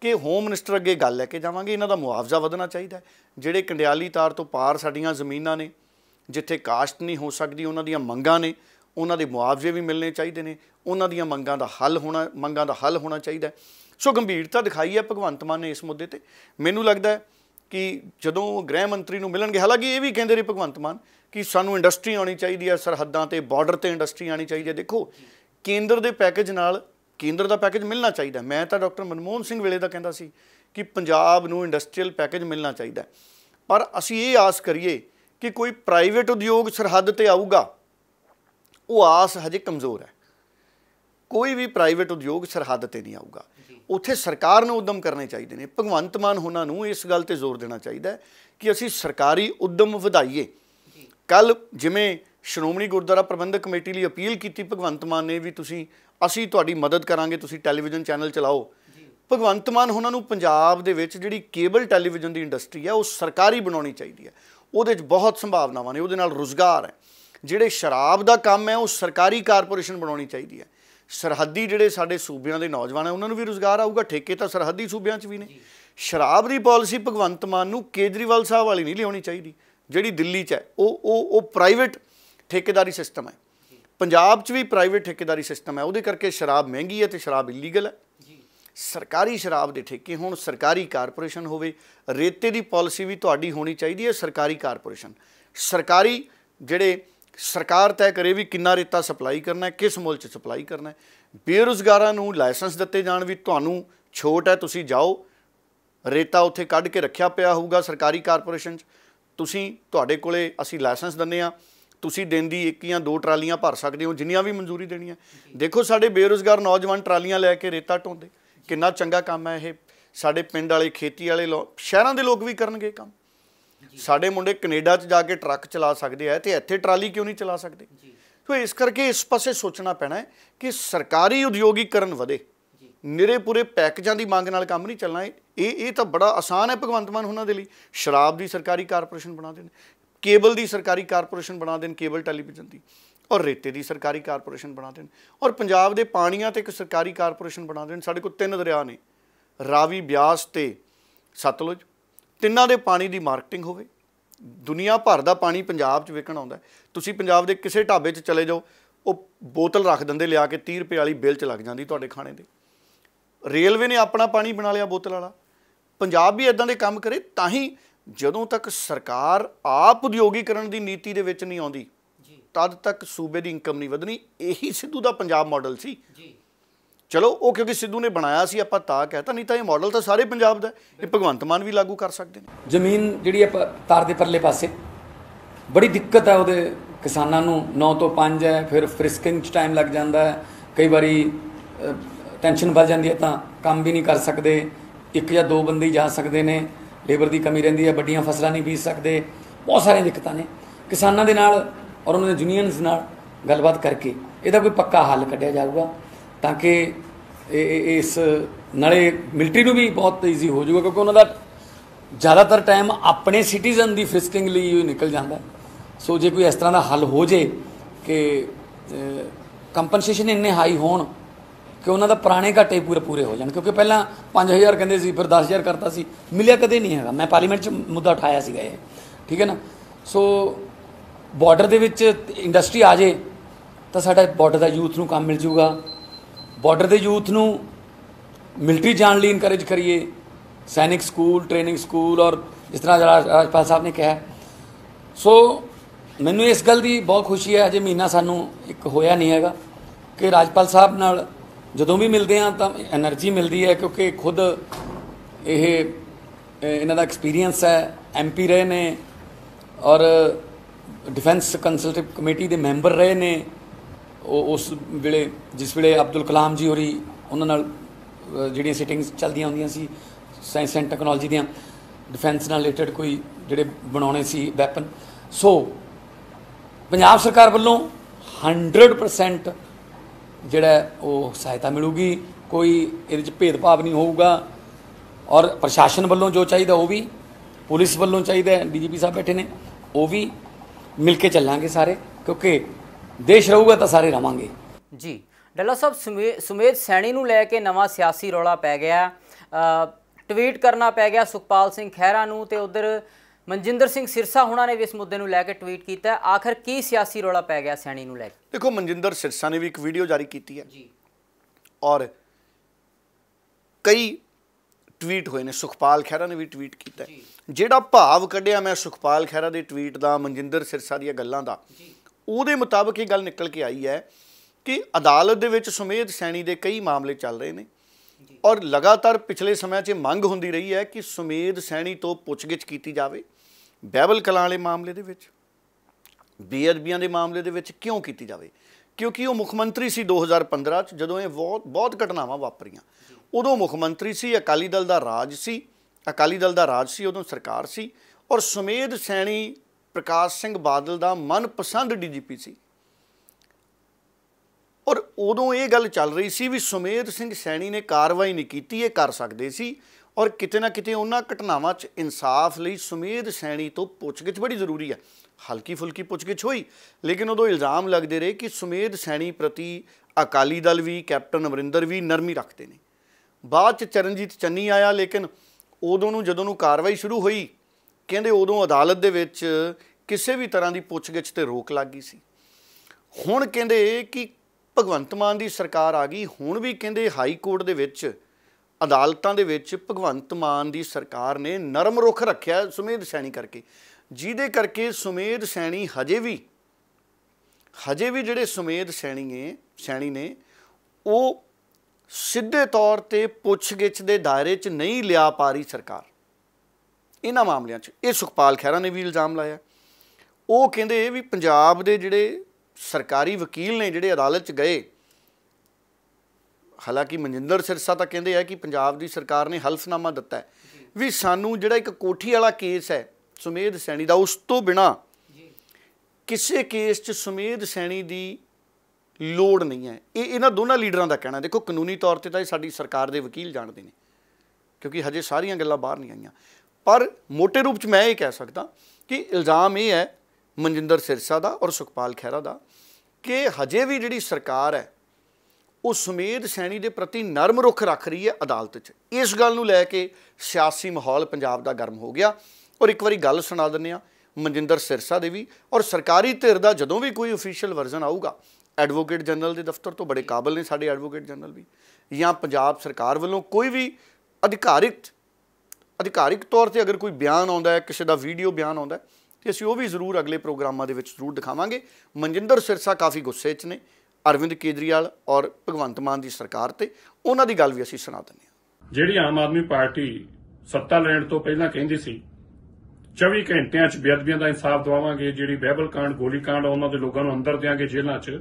[SPEAKER 2] ਕਿ ਹੋਮ ਮਿਨਿਸਟਰ ਅੱਗੇ ਗੱਲ ਲੈ ਕੇ ਜਾਵਾਂਗੇ ਇਹਨਾਂ ਦਾ ਮੁਆਵਜ਼ਾ ਵਧਣਾ ਚਾਹੀਦਾ ਜਿਹੜੇ ਕੰਡਿਆਲੀ ਤਾਰ ਤੋਂ ਪਾਰ ਸਾਡੀਆਂ ਜ਼ਮੀਨਾਂ ਨੇ ਜਿੱਥੇ ਕਾਸ਼ਤ ਨਹੀਂ ਹੋ ਸਕਦੀ ਉਹਨਾਂ ਦੀਆਂ ਮੰਗਾਂ ਨੇ ਉਹਨਾਂ ਦੇ ਮੁਆਵਜ਼ੇ ਵੀ ਮਿਲਨੇ ਚਾਹੀਦੇ ਨੇ ਉਹਨਾਂ ਦੀਆਂ ਮੰਗਾਂ ਦਾ ਹੱਲ ਹੋਣਾ ਮੰਗਾਂ ਦਾ ਹੱਲ ਹੋਣਾ ਚਾਹੀਦਾ ਸੋ ਗੰਭੀਰਤਾ ਦਿਖਾਈ ਹੈ ਭਗਵੰਤ ਮਾਨ ਨੇ ਇਸ ਮੁੱਦੇ ਤੇ ਮੈਨੂੰ ਲੱਗਦਾ ਹੈ ਕਿ ਜਦੋਂ ਗ੍ਰਹਿ ਮੰਤਰੀ ਨੂੰ ਮਿਲਣਗੇ ਹਾਲਾਂਕਿ ਇਹ ਵੀ ਕਹਿੰਦੇ ਨੇ ਭਗਵੰਤ ਮਾਨ ਕਿ ਸਾਨੂੰ ਇੰਡਸਟਰੀ ਆਉਣੀ ਚਾਹੀਦੀ ਹੈ ਸਰਹੱਦਾਂ ਤੇ ਬਾਰਡਰ ਤੇ ਇੰਡਸਟਰੀ ਆਣੀ ਚਾਹੀਦੀ ਹੈ ਦੇਖੋ ਕੇਂਦਰ ਦੇ ਪੈਕੇਜ ਨਾਲ ਕੇਂਦਰ ਦਾ ਪੈਕੇਜ ਮਿਲਣਾ ਚਾਹੀਦਾ ਮੈਂ ਤਾਂ ਡਾਕਟਰ ਮਨਮੋਹਨ ਸਿੰਘ ਵੇਲੇ ਦਾ ਕਹਿੰਦਾ ਸੀ ਕਿ ਪੰਜਾਬ ਨੂੰ ਇੰਡਸਟਰੀਅਲ ਪੈਕੇਜ ਮਿਲਣਾ ਚਾਹੀਦਾ ਪਰ ਅਸੀਂ ਇਹ ਆਸ ਕਰੀਏ ਕਿ ਕੋਈ ਪ੍ਰਾਈਵੇਟ ਉਦਯੋਗ ਸਰਹੱਦ ਤੇ ਆਊਗਾ ਉਹ ਆਸ ਹਜੇ ਕਮਜ਼ੋਰ ਹੈ ਕੋਈ ਵੀ ਪ੍ਰਾਈਵੇਟ ਉਦਯੋਗ ਸਰਹੱਦ ਤੇ ਨਹੀਂ ਆਊਗਾ ਉੱਥੇ ਸਰਕਾਰ ਨੂੰ ਉਦਮ ਕਰਨੇ ਚਾਹੀਦੇ ਨੇ ਭਗਵੰਤ ਮਾਨ ਹੋਣਾ ਨੂੰ ਇਸ ਗੱਲ ਤੇ ਜ਼ੋਰ ਦੇਣਾ ਚਾਹੀਦਾ ਕਿ ਅਸੀਂ ਸਰਕਾਰੀ ਉਦਮ ਵਧਾਈਏ ਕੱਲ ਜਿਵੇਂ ਸ਼੍ਰੋਮਣੀ ਗੁਰਦੁਆਰਾ ਪ੍ਰਬੰਧਕ ਕਮੇਟੀ ਲਈ ਅਪੀਲ ਕੀਤੀ ਭਗਵੰਤ ਮਾਨ ਨੇ ਵੀ ਤੁਸੀਂ ਅਸੀਂ ਤੁਹਾਡੀ ਮਦਦ ਕਰਾਂਗੇ ਤੁਸੀਂ ਟੈਲੀਵਿਜ਼ਨ ਚੈਨਲ ਚਲਾਓ ਭਗਵੰਤ ਮਾਨ ਉਹਨਾਂ ਨੂੰ ਪੰਜਾਬ ਦੇ ਵਿੱਚ ਜਿਹੜੀ ਕੇਬਲ ਟੈਲੀਵਿਜ਼ਨ ਦੀ ਇੰਡਸਟਰੀ ਹੈ ਉਹ ਸਰਕਾਰੀ ਬਣਾਉਣੀ ਚਾਹੀਦੀ ਹੈ ਉਹਦੇ 'ਚ ਬਹੁਤ ਸੰਭਾਵਨਾਵਾਂ ਨੇ ਉਹਦੇ ਨਾਲ ਰੋਜ਼ਗਾਰ ਹੈ ਜਿਹੜੇ ਸ਼ਰਾਬ ਦਾ ਕੰਮ ਹੈ ਉਹ ਸਰਕਾਰੀ ਕਾਰਪੋਰੇਸ਼ਨ ਬਣਾਉਣੀ ਚਾਹੀਦੀ ਹੈ ਸਰਹੱਦੀ ਜਿਹੜੇ ਸਾਡੇ ਸੂਬਿਆਂ ਦੇ ਨੌਜਵਾਨ ਹੈ ਉਹਨਾਂ ਨੂੰ ਵੀ ਰੋਜ਼ਗਾਰ ਆਊਗਾ ਠੇਕੇ ਤਾਂ ਸਰਹੱਦੀ ਸੂਬਿਆਂ 'ਚ ਵੀ ਨੇ ਸ਼ਰਾਬ ਦੀ ਪਾਲਿਸੀ ਭਗਵੰਤ ਮਾਨ ਨੂੰ ਕੇਜਰੀਵਾਲ ਸਾਹਿਬ ਵਾਲੀ ਨਹੀਂ ਲਿਆਉਣੀ ਚਾਹੀਦੀ ਜਿਹੜੀ ਦਿੱਲੀ 'ਚ ਹੈ ਉਹ ਉਹ ਉਹ ਪ੍ਰਾਈਵੇਟ ਠੇਕੇਦਾਰੀ ਸਿਸਟਮ ਹੈ ਪੰਜਾਬ 'ਚ ਵੀ ਪ੍ਰਾਈਵੇਟ ਠੇਕੇਦਾਰੀ ਸਿਸਟਮ ਹੈ ਉਹਦੇ ਕਰਕੇ ਸ਼ਰਾਬ ਮਹਿੰਗੀ ਹੈ ਤੇ ਸ਼ਰਾਬ ਇਲੀਗਲ ਹੈ ਸਰਕਾਰੀ ਸ਼ਰਾਬ ਦੇ ਠੇਕੇ ਹੋਣ ਸਰਕਾਰੀ ਕਾਰਪੋਰੇਸ਼ਨ ਹੋਵੇ ਰੇਤੇ ਦੀ ਪਾਲਿਸੀ ਵੀ ਤੁਹਾਡੀ ਹੋਣੀ ਚਾਹੀਦੀ ਹੈ ਸਰਕਾਰੀ ਕਾਰਪੋਰੇਸ਼ਨ ਸਰਕਾਰੀ ਜਿਹੜੇ ਸਰਕਾਰ ਤੈਅ ਕਰੇ ਵੀ ਕਿੰਨਾ ਰੇਤਾ ਸਪਲਾਈ ਕਰਨਾ ਹੈ ਕਿਸ ਮੁੱਲ 'ਚ ਸਪਲਾਈ ਕਰਨਾ ਹੈ ਬੇਰੁਜ਼ਗਾਰਾਂ ਨੂੰ ਲਾਇਸੈਂਸ ਦਿੱਤੇ ਜਾਣ ਵੀ ਤੁਹਾਨੂੰ ਛੋਟ ਹੈ ਤੁਸੀਂ ਜਾਓ ਰੇਤਾ ਉੱਥੇ ਕੱਢ ਕੇ ਰੱਖਿਆ ਪਿਆ ਹੋਊਗਾ ਸਰਕਾਰੀ ਕਾਰਪੋਰੇਸ਼ਨ 'ਚ ਤੁਸੀਂ ਤੁਹਾਡੇ ਕੋਲੇ ਅਸੀਂ ਲਾਇਸੈਂਸ ਦਿੰਨੇ ਆ ਤੁਸੀਂ ਦਿਨ ਦੀ ਇੱਕ ਜਾਂ ਦੋ ਟਰਾਲੀਆਂ ਭਰ ਸਕਦੇ ਹੋ ਜਿੰਨੀਆਂ ਵੀ ਮਨਜ਼ੂਰੀ ਦੇਣੀ ਹੈ ਦੇਖੋ ਸਾਡੇ ਬੇਰੋਜ਼ਗਾਰ ਨੌਜਵਾਨ ਟਰਾਲੀਆਂ ਲੈ ਕੇ ਰੇਤਾ ਢੋਂਦੇ ਕਿੰਨਾ ਚੰਗਾ ਕੰਮ ਹੈ ਇਹ ਸਾਡੇ ਪਿੰਡ ਵਾਲੇ ਖੇਤੀ ਵਾਲੇ ਸ਼ਹਿਰਾਂ ਦੇ ਲੋਕ ਵੀ ਕਰਨਗੇ ਕੰਮ ਸਾਡੇ ਮੁੰਡੇ ਕੈਨੇਡਾ 'ਚ ਜਾ ਕੇ ਟਰੱਕ ਚਲਾ ਸਕਦੇ ਆ ਤੇ ਇੱਥੇ ਟਰਾਲੀ ਕਿਉਂ ਨਹੀਂ ਚਲਾ ਸਕਦੇ ਸੋ ਇਸ ਕਰਕੇ ਇਸ ਪਾਸੇ ਸੋਚਣਾ ਪੈਣਾ ਹੈ ਕਿ ਸਰਕਾਰੀ ਉਦਯੋਗੀਕਰਨ ਵਧੇ ਨਿਰੇ ਪੂਰੇ ਪੈਕੇਜਾਂ ਦੀ ਮੰਗ ਨਾਲ ਕੰਮ ਨਹੀਂ ਚੱਲਣਾ ਇਹ ਇਹ ਤਾਂ ਬੜਾ ਆਸਾਨ ਹੈ ਭਗਵੰਤ ਮਾਨ ਉਹਨਾਂ ਦੇ ਲਈ ਸ਼ਰਾਬ ਦੀ ਸਰਕਾਰੀ ਕਾਰਪੋਰੇਸ਼ਨ ਬਣਾ ਦੇਣ ਕੇਬਲ ਦੀ ਸਰਕਾਰੀ ਕਾਰਪੋਰੇਸ਼ਨ ਬਣਾ ਦੇਣ ਕੇਬਲ ਟੈਲੀਵਿਜ਼ਨ ਦੀ ਔਰ ਰੇਤੇ ਦੀ ਸਰਕਾਰੀ ਕਾਰਪੋਰੇਸ਼ਨ ਬਣਾ ਦੇਣ ਔਰ ਪੰਜਾਬ ਦੇ ਪਾਣੀਆਂ ਤੇ ਇੱਕ ਸਰਕਾਰੀ ਕਾਰਪੋਰੇਸ਼ਨ ਬਣਾ ਦੇਣ ਸਾਡੇ ਕੋਲ ਤਿੰਨ ਦਰਿਆ ਨੇ ਰਾਵੀ ਬਿਆਸ ਤੇ ਸਤਲੁਜ ਤਿੰਨਾਂ ਦੇ ਪਾਣੀ ਦੀ ਮਾਰਕੀਟਿੰਗ ਹੋਵੇ ਦੁਨੀਆ ਭਰ ਦਾ ਪਾਣੀ ਪੰਜਾਬ 'ਚ ਵਿਕਣ ਆਉਂਦਾ ਤੁਸੀਂ ਪੰਜਾਬ ਦੇ ਕਿਸੇ ਢਾਬੇ 'ਚ ਚਲੇ ਜਾਓ ਉਹ ਬੋਤਲ ਰੱਖ ਦਿੰਦੇ ਲਿਆ ਕੇ 30 ਰੁਪਏ ਵਾਲੀ ਬਿੱਲ 'ਚ ਲੱਗ ਜਾਂਦੀ ਤੁਹਾਡੇ ਖਾਣੇ ਦੇ ਰੇਲਵੇ ਨੇ ਆਪਣਾ ਪਾਣੀ ਬਣਾ ਲਿਆ ਬੋਤਲ ਵਾਲਾ ਪੰਜਾਬ ਵੀ ਇਦਾਂ ਦੇ ਕੰਮ ਕਰੇ ਤਾਂ ਹੀ ਜਦੋਂ ਤੱਕ ਸਰਕਾਰ ਆਪ ਉਦਯੋਗੀਕਰਨ ਦੀ ਨੀਤੀ ਦੇ ਵਿੱਚ ਨਹੀਂ ਆਉਂਦੀ ਤਦ ਤੱਕ ਸੂਬੇ ਦੀ ਇਨਕਮ ਨਹੀਂ ਵਧਣੀ ਇਹੀ ਸਿੱਧੂ ਦਾ ਪੰਜਾਬ ਮਾਡਲ ਸੀ ਜੀ ਚਲੋ ਉਹ ਕਿਉਂਕਿ ਸਿੱਧੂ ਨੇ ਬਣਾਇਆ ਸੀ ਆਪਾਂ ਤਾਂ ਕਹਤਾ ਨਹੀਂ ਤਾਂ ਇਹ ਮਾਡਲ ਤਾਂ ਸਾਰੇ ਪੰਜਾਬ ਦਾ ਇਹ ਭਗਵੰਤ ਮਾਨ ਵੀ ਲਾਗੂ ਕਰ ਸਕਦੇ ਨੇ
[SPEAKER 4] ਜ਼ਮੀਨ ਜਿਹੜੀ ਆਪਾਂ ਤਾਰ ਦੇ ਪਰਲੇ ਪਾਸੇ ਬੜੀ ਦਿੱਕਤ ਹੈ ਉਹਦੇ ਕਿਸਾਨਾਂ ਨੂੰ 9 ਤੋਂ 5 ਹੈ ਫਿਰ ਫ੍ਰਿਸਕਿੰਗ ਚ ਟਾਈਮ ਲੱਗ ਜਾਂਦਾ ਹੈ ਕਈ ਵਾਰੀ ਟੈਨਸ਼ਨ ਵੱਧ ਜਾਂਦੀ ਹੈ ਤਾਂ ਕੰਮ ਵੀ ਨਹੀਂ ਕਰ ਸਕਦੇ ਇੱਕ ਜਾਂ ਦੋ ਬੰਦੇ ਹੀ ਜਾ ਸਕਦੇ ਨੇ ਲੇਬਰ ਦੀ ਕਮੀ ਰਹਿੰਦੀ ਹੈ ਵੱਡੀਆਂ ਫਸਲਾਂ ਨਹੀਂ ਬੀਜ ਸਕਦੇ ਬਹੁਤ ਸਾਰੀਆਂ ਦਿੱਕਤਾਂ ਨੇ ਕਿਸਾਨਾਂ ਦੇ ਨਾਲ ਔਰ ਉਹਨਾਂ ਦੇ ਯੂਨੀਅਨਸ ਨਾਲ ਗੱਲਬਾਤ ਕਰਕੇ ਇਹਦਾ ਕੋਈ ਪੱਕਾ ਹੱਲ ਕੱਢਿਆ ਜਾਊਗਾ ਤਾਂ ਕਿ ਇਸ ਨਾਲੇ ਮਿਲਟਰੀ ਨੂੰ ਵੀ ਬਹੁਤ ਈਜ਼ੀ ਹੋ ਜਾਊਗਾ ਕਿਉਂਕਿ ਉਹਨਾਂ ਦਾ ਜ਼ਿਆਦਾਤਰ ਟਾਈਮ ਆਪਣੇ ਸਿਟੀਜ਼ਨ ਦੀ ਫਿਸਕਿੰਗ ਲਈ ਹੀ ਨਿਕਲ ਜਾਂਦਾ ਸੋ ਜੇ ਕੋਈ ਇਸ ਤਰ੍ਹਾਂ ਦਾ ਹੱਲ ਹੋ ਜੇ ਕਿ ਕੰਪਨਸੇਸ਼ਨ ਇੰਨੇ ਹਾਈ ਹੋਣ ਕਿ ਉਹਨਾਂ ਦਾ ਪੁਰਾਣੇ ਘਾਟੇ ਪੂਰੇ ਪੂਰੇ ਹੋ ਜਾਣ ਕਿਉਂਕਿ ਪਹਿਲਾਂ 5000 ਕਹਿੰਦੇ ਸੀ ਫਿਰ 10000 ਕਰਤਾ ਸੀ ਮਿਲਿਆ ਕਦੇ ਨਹੀਂ ਹੈਗਾ ਮੈਂ ਪਾਰਲੀਮੈਂਟ 'ਚ ਮੁੱਦਾ ਉਠਾਇਆ ਸੀਗਾ ਇਹ ਠੀਕ ਹੈ ਨਾ ਸੋ ਬਾਰਡਰ ਦੇ ਵਿੱਚ ਇੰਡਸਟਰੀ ਆ ਜੇ ਤਾਂ ਸਾਡਾ ਬਾਰਡਰ ਦਾ ਯੂਥ ਨੂੰ ਕੰਮ ਮਿਲ ਜੂਗਾ ਬਾਰਡਰ ਦੇ ਯੂਥ ਨੂੰ ਮਿਲਟਰੀ ਜਾਣ ਲਈ ਇਨਕਰੇਜ ਕਰੀਏ ਸੈਨਿਕ ਸਕੂਲ ਟ੍ਰੇਨਿੰਗ ਸਕੂਲ ਔਰ ਜਿਸ ਤਰ੍ਹਾਂ ਰਾਜਪਾਲ ਸਾਹਿਬ ਨੇ ਕਿਹਾ ਸੋ ਮੈਨੂੰ ਇਸ ਗੱਲ ਦੀ ਬਹੁਤ ਖੁਸ਼ੀ ਹੈ ਅਜੇ ਮਹੀਨਾ ਸਾਨੂੰ ਇੱਕ ਹੋਇਆ ਨਹੀਂ ਹੈਗਾ ਕਿ ਰਾਜਪਾਲ ਸਾਹਿਬ ਨਾਲ ਜਦੋਂ ਵੀ ਮਿਲਦੇ ਆ ਤਾਂ એનર્ਜੀ ਮਿਲਦੀ ਹੈ ਕਿਉਂਕਿ ਖੁਦ ਇਹ ਇਹਨਾਂ ਦਾ ਐਕਸਪੀਰੀਅੰਸ ਹੈ ਐਮਪੀ ਰਹੇ ਨੇ ਔਰ ਡਿਫੈਂਸ ਕੰਸਲਟਿਵ ਕਮੇਟੀ ਦੇ ਮੈਂਬਰ ਰਹੇ ਨੇ ਉਹ ਉਸ ਵੇਲੇ ਜਿਸ ਵੇਲੇ ਅਬਦੁਲ ਕਲਾਮ ਜੀ ਹੋਰੀ ਉਹਨਾਂ ਨਾਲ ਜਿਹੜੀਆਂ ਸਿਟਿੰਗਸ ਚੱਲਦੀਆਂ ਹੁੰਦੀਆਂ ਸੀ ਸਾਇੰਸ ਐਂਡ ਟੈਕਨੋਲੋਜੀ ਦੀਆਂ ਡਿਫੈਂਸ ਨਾਲ ਰਿਲੇਟਡ ਕੋਈ ਜਿਹੜੇ ਬਣਾਉਣੇ ਸੀ ਵੈਪਨ ਸੋ ਪੰਜਾਬ ਸਰਕਾਰ ਵੱਲੋਂ 100% ਜਿਹੜਾ ਉਹ ਸਹਾਇਤਾ ਮਿਲੂਗੀ ਕੋਈ ਇਹਦੇ ਵਿੱਚ ਭੇਦਭਾਵ ਨਹੀਂ ਹੋਊਗਾ ਔਰ ਪ੍ਰਸ਼ਾਸਨ ਵੱਲੋਂ ਜੋ ਚਾਹੀਦਾ ਉਹ ਵੀ ਪੁਲਿਸ ਵੱਲੋਂ ਚਾਹੀਦਾ ਡੀਜੀਪੀ ਸਾਹਿਬ ਬੈਠੇ ਨੇ ਉਹ ਵੀ ਮਿਲ ਕੇ ਚੱਲਾਂਗੇ ਸਾਰੇ ਕਿਉਂਕਿ ਦੇਸ਼ ਰਹੂਗਾ ਤਾਂ ਸਾਰੇ ਰਵਾਂਗੇ
[SPEAKER 1] ਜੀ ਡੱਲਾ ਸਾਹਿਬ ਸੁਮੇਦ ਸੈਣੀ ਨੂੰ ਲੈ ਕੇ ਨਵਾਂ ਸਿਆਸੀ ਰੌਲਾ ਪੈ ਗਿਆ ਟਵੀਟ ਕਰਨਾ ਪੈ ਗਿਆ ਸੁਖਪਾਲ ਸਿੰਘ ਖਹਿਰਾ ਨੂੰ ਤੇ ਉਧਰ ਮਨਜਿੰਦਰ ਸਿੰਘ ਸਿਰਸਾ ਹੁਣਾਂ ਨੇ ਵੀ ਇਸ ਮੁੱਦੇ ਨੂੰ ਲੈ ਕੇ ਟਵੀਟ ਕੀਤਾ ਆਖਰ ਕੀ ਸਿਆਸੀ ਰੌਲਾ ਪੈ ਗਿਆ ਸੈਣੀ ਨੂੰ ਲੈ ਕੇ
[SPEAKER 2] ਦੇਖੋ ਮਨਜਿੰਦਰ ਸਿਰਸਾ ਨੇ ਵੀ ਇੱਕ ਵੀਡੀਓ ਜਾਰੀ ਕੀਤੀ ਹੈ ਜੀ ਔਰ ਕਈ ਟਵੀਟ ਹੋਏ ਨੇ ਸੁਖਪਾਲ ਖਹਿਰਾ ਨੇ ਵੀ ਟਵੀਟ ਕੀਤਾ ਹੈ ਜਿਹੜਾ ਭਾਵ ਕੱਢਿਆ ਮੈਂ ਸੁਖਪਾਲ ਖੈਰਾ ਦੇ ਟਵੀਟ ਦਾ ਮਨਜਿੰਦਰ ਸਿਰਸਾ ਦੀਆਂ ਗੱਲਾਂ ਦਾ ਉਹਦੇ ਮੁਤਾਬਕ ਇਹ ਗੱਲ ਨਿਕਲ ਕੇ ਆਈ ਹੈ ਕਿ ਅਦਾਲਤ ਦੇ ਵਿੱਚ ਸੁਮੇਧ ਸੈਣੀ ਦੇ ਕਈ ਮਾਮਲੇ ਚੱਲ ਰਹੇ ਨੇ ਔਰ ਲਗਾਤਾਰ ਪਿਛਲੇ ਸਮਿਆਂ 'ਚ ਮੰਗ ਹੁੰਦੀ ਰਹੀ ਹੈ ਕਿ ਸੁਮੇਧ ਸੈਣੀ ਤੋਂ ਪੁੱਛਗਿੱਛ ਕੀਤੀ ਜਾਵੇ ਬੈਬਲ ਕਲਾਂ ਵਾਲੇ ਮਾਮਲੇ ਦੇ ਵਿੱਚ ਬੀਆਰਬੀਆਂ ਦੇ ਮਾਮਲੇ ਦੇ ਵਿੱਚ ਕਿਉਂ ਕੀਤੀ ਜਾਵੇ ਕਿਉਂਕਿ ਉਹ ਮੁੱਖ ਮੰਤਰੀ ਸੀ 2015 ਚ ਜਦੋਂ ਇਹ ਬਹੁਤ ਬਹੁਤ ਘਟਨਾਵਾਂ ਵਾਪਰੀਆਂ ਉਦੋਂ ਮੁੱਖ ਮੰਤਰੀ ਸੀ ਅਕਾਲੀ ਦਲ ਦਾ ਰਾਜ ਸੀ ਅਕਾਲੀ ਦਲ ਦਾ ਰਾਜ ਸੀ ਉਦੋਂ ਸਰਕਾਰ ਸੀ ਔਰ ਸੁਮੇਧ ਸੈਣੀ ਪ੍ਰਕਾਸ਼ ਸਿੰਘ ਬਾਦਲ ਦਾ ਮਨਪਸੰਦ ਡੀਜੀਪੀ ਸੀ ਔਰ ਉਦੋਂ ਇਹ ਗੱਲ ਚੱਲ ਰਹੀ ਸੀ ਵੀ ਸੁਮੇਧ ਸਿੰਘ ਸੈਣੀ ਨੇ ਕਾਰਵਾਈ ਨਹੀਂ ਕੀਤੀ ਇਹ ਕਰ ਸਕਦੇ ਸੀ ਔਰ ਕਿਤੇ ਨਾ ਕਿਤੇ ਉਹਨਾਂ ਘਟਨਾਵਾਂ 'ਚ ਇਨਸਾਫ ਲਈ ਸੁਮੇਧ ਸੈਣੀ ਤੋਂ ਪੁੱਛਗਿੱਛ ਬੜੀ ਜ਼ਰੂਰੀ ਹੈ ਹਲਕੀ ਫੁਲਕੀ ਪੁੱਛਗਿੱਛ ਹੋਈ ਲੇਕਿਨ ਉਦੋਂ ਇਲਜ਼ਾਮ ਲੱਗਦੇ ਰਹੇ ਕਿ ਸੁਮੇਧ ਸੈਣੀ ਪ੍ਰਤੀ ਅਕਾਲੀ ਦਲ ਵੀ ਕੈਪਟਨ ਅਮਰਿੰਦਰ ਵੀ ਨਰਮੀ ਰੱਖਦੇ ਨੇ ਬਾਅਦ 'ਚ ਚਰਨਜੀਤ ਚੰਨੀ ਆਇਆ ਲੇਕਿਨ ਉਦੋਂ ਨੂੰ ਜਦੋਂ ਨੂੰ ਕਾਰਵਾਈ ਸ਼ੁਰੂ ਹੋਈ ਕਹਿੰਦੇ ਉਦੋਂ ਅਦਾਲਤ ਦੇ ਵਿੱਚ ਕਿਸੇ ਵੀ ਤਰ੍ਹਾਂ ਦੀ ਪੁੱਛਗਿੱਛ ਤੇ ਰੋਕ ਲੱਗ ਗਈ ਸੀ ਹੁਣ ਕਹਿੰਦੇ ਕਿ ਭਗਵੰਤ ਮਾਨ ਦੀ ਸਰਕਾਰ ਆ ਗਈ ਹੁਣ ਵੀ ਕਹਿੰਦੇ ਹਾਈ ਕੋਰਟ ਦੇ ਵਿੱਚ ਅਦਾਲਤਾਂ ਦੇ ਵਿੱਚ ਭਗਵੰਤ ਮਾਨ ਦੀ ਸਰਕਾਰ ਨੇ ਨਰਮ ਰੁਖ ਰੱਖਿਆ ਸੁਮੇਧ ਸੈਣੀ ਕਰਕੇ ਜਿਹਦੇ ਕਰਕੇ ਸੁਮੇਧ ਸੈਣੀ ਹਜੇ ਵੀ ਹਜੇ ਵੀ ਜਿਹੜੇ ਸੁਮੇਧ ਸੈਣੀ ਨੇ ਸੈਣੀ ਨੇ ਉਹ ਸਿੱਧੇ ਤੌਰ ਤੇ ਪੁੱਛਗਿੱਛ ਦੇ ਦਾਇਰੇ 'ਚ ਨਹੀਂ ਲਿਆ ਪਾ ਰਹੀ ਸਰਕਾਰ ਇਹਨਾਂ ਮਾਮਲਿਆਂ 'ਚ ਇਹ ਸੁਖਪਾਲ ਖਹਿਰਾ ਨੇ ਵੀ ਇਲਜ਼ਾਮ ਲਾਇਆ ਉਹ ਕਹਿੰਦੇ ਵੀ ਪੰਜਾਬ ਦੇ ਜਿਹੜੇ ਸਰਕਾਰੀ ਵਕੀਲ ਨੇ ਜਿਹੜੇ ਅਦਾਲਤ 'ਚ ਗਏ ਹਾਲਾਂਕਿ ਮਨਜਿੰਦਰ ਸਿਰਸਾ ਤਾਂ ਕਹਿੰਦੇ ਆ ਕਿ ਪੰਜਾਬ ਦੀ ਸਰਕਾਰ ਨੇ ਹਲਫਨਾਮਾ ਦਿੱਤਾ ਵੀ ਸਾਨੂੰ ਜਿਹੜਾ ਇੱਕ ਕੋਠੀ ਵਾਲਾ ਕੇਸ ਹੈ ਸੁਮੇਧ ਸੈਣੀ ਦਾ ਉਸ ਤੋਂ ਬਿਨਾ ਕਿਸੇ ਕੇਸ 'ਚ ਸੁਮੇਧ ਸੈਣੀ ਦੀ ਲੋੜ ਨਹੀਂ ਹੈ ਇਹ ਇਹਨਾਂ ਦੋਨਾਂ ਲੀਡਰਾਂ ਦਾ ਕਹਿਣਾ ਦੇਖੋ ਕਾਨੂੰਨੀ ਤੌਰ ਤੇ ਤਾਂ ਇਹ ਸਾਡੀ ਸਰਕਾਰ ਦੇ ਵਕੀਲ ਜਾਣਦੇ ਨੇ ਕਿਉਂਕਿ ਹਜੇ ਸਾਰੀਆਂ ਗੱਲਾਂ ਬਾਹਰ ਨਹੀਂ ਆਈਆਂ ਪਰ ਮੋٹے ਰੂਪ 'ਚ ਮੈਂ ਇਹ ਕਹਿ ਸਕਦਾ ਕਿ ਇਲਜ਼ਾਮ ਇਹ ਹੈ ਮਨਜਿੰਦਰ ਸਿਰਸਾ ਦਾ ਔਰ ਸੁਖਪਾਲ ਖਹਿਰਾ ਦਾ ਕਿ ਹਜੇ ਵੀ ਜਿਹੜੀ ਸਰਕਾਰ ਹੈ ਉਹ ਸੁਮੇਧ ਸੈਣੀ ਦੇ ਪ੍ਰਤੀ ਨਰਮ ਰੁਖ ਰੱਖ ਰਹੀ ਹੈ ਅਦਾਲਤ 'ਚ ਇਸ ਗੱਲ ਨੂੰ ਲੈ ਕੇ ਸਿਆਸੀ ਮਾਹੌਲ ਪੰਜਾਬ ਦਾ ਗਰਮ ਹੋ ਗਿਆ ਔਰ ਇੱਕ ਵਾਰੀ ਗੱਲ ਸੁਣਾ ਦਿੰਨੇ ਆ ਮਨਜਿੰਦਰ ਸਿਰਸਾ ਦੇ ਵੀ ਔਰ ਸਰਕਾਰੀ ਧਿਰ ਦਾ ਜਦੋਂ ਵੀ ਕੋਈ ਅਫੀਸ਼ੀਅਲ ਵਰਜ਼ਨ ਆਊਗਾ ਐਡਵੋਕੇਟ ਜਨਰਲ ਦੇ ਦਫ਼ਤਰ ਤੋਂ ਬੜੇ ਕਾਬਲ ਨੇ ਸਾਡੇ ਐਡਵੋਕੇਟ ਜਨਰਲ ਵੀ ਜਾਂ ਪੰਜਾਬ ਸਰਕਾਰ ਵੱਲੋਂ ਕੋਈ ਵੀ ਅਧਿਕਾਰਿਕ ਅਧਿਕਾਰਿਕ ਤੌਰ ਤੇ ਅਗਰ ਕੋਈ ਬਿਆਨ ਆਉਂਦਾ ਹੈ ਕਿਸੇ ਦਾ ਵੀਡੀਓ ਬਿਆਨ ਆਉਂਦਾ ਹੈ ਤੇ ਅਸੀਂ ਉਹ ਵੀ ਜ਼ਰੂਰ ਅਗਲੇ ਪ੍ਰੋਗਰਾਮਾਂ ਦੇ ਵਿੱਚ ਜ਼ਰੂਰ ਦਿਖਾਵਾਂਗੇ ਮਨਜਿੰਦਰ ਸਿਰਸਾ ਕਾਫੀ ਗੁੱਸੇ 'ਚ ਨੇ ਅਰਵਿੰਦ ਕੇਦਰੀਵਾਲ ਔਰ ਭਗਵੰਤ ਮਾਨ ਦੀ ਸਰਕਾਰ ਤੇ ਉਹਨਾਂ ਦੀ ਗੱਲ ਵੀ ਅਸੀਂ ਸੁਣਾ ਦਿੰਦੇ ਹਾਂ ਜਿਹੜੀ ਆਮ ਆਦਮੀ ਪਾਰਟੀ ਸੱਤਾ ਲੈਣ ਤੋਂ ਪਹਿਲਾਂ ਕਹਿੰਦੀ ਸੀ 24 ਘੰਟਿਆਂ 'ਚ ਬੇਅਦਬੀਆਂ ਦਾ ਇਨਸਾਫ ਦਵਾਵਾਂਗੇ ਜਿਹੜੀ ਬਹਿਬਲ ਕਾਂਡ ਗੋਲੀ ਕਾਂਡ ਉਹਨਾਂ ਦੇ ਲੋਕਾਂ ਨੂੰ ਅੰਦਰ ਦੇਾਂਗੇ ਜੇਲ੍ਹਾਂ 'ਚ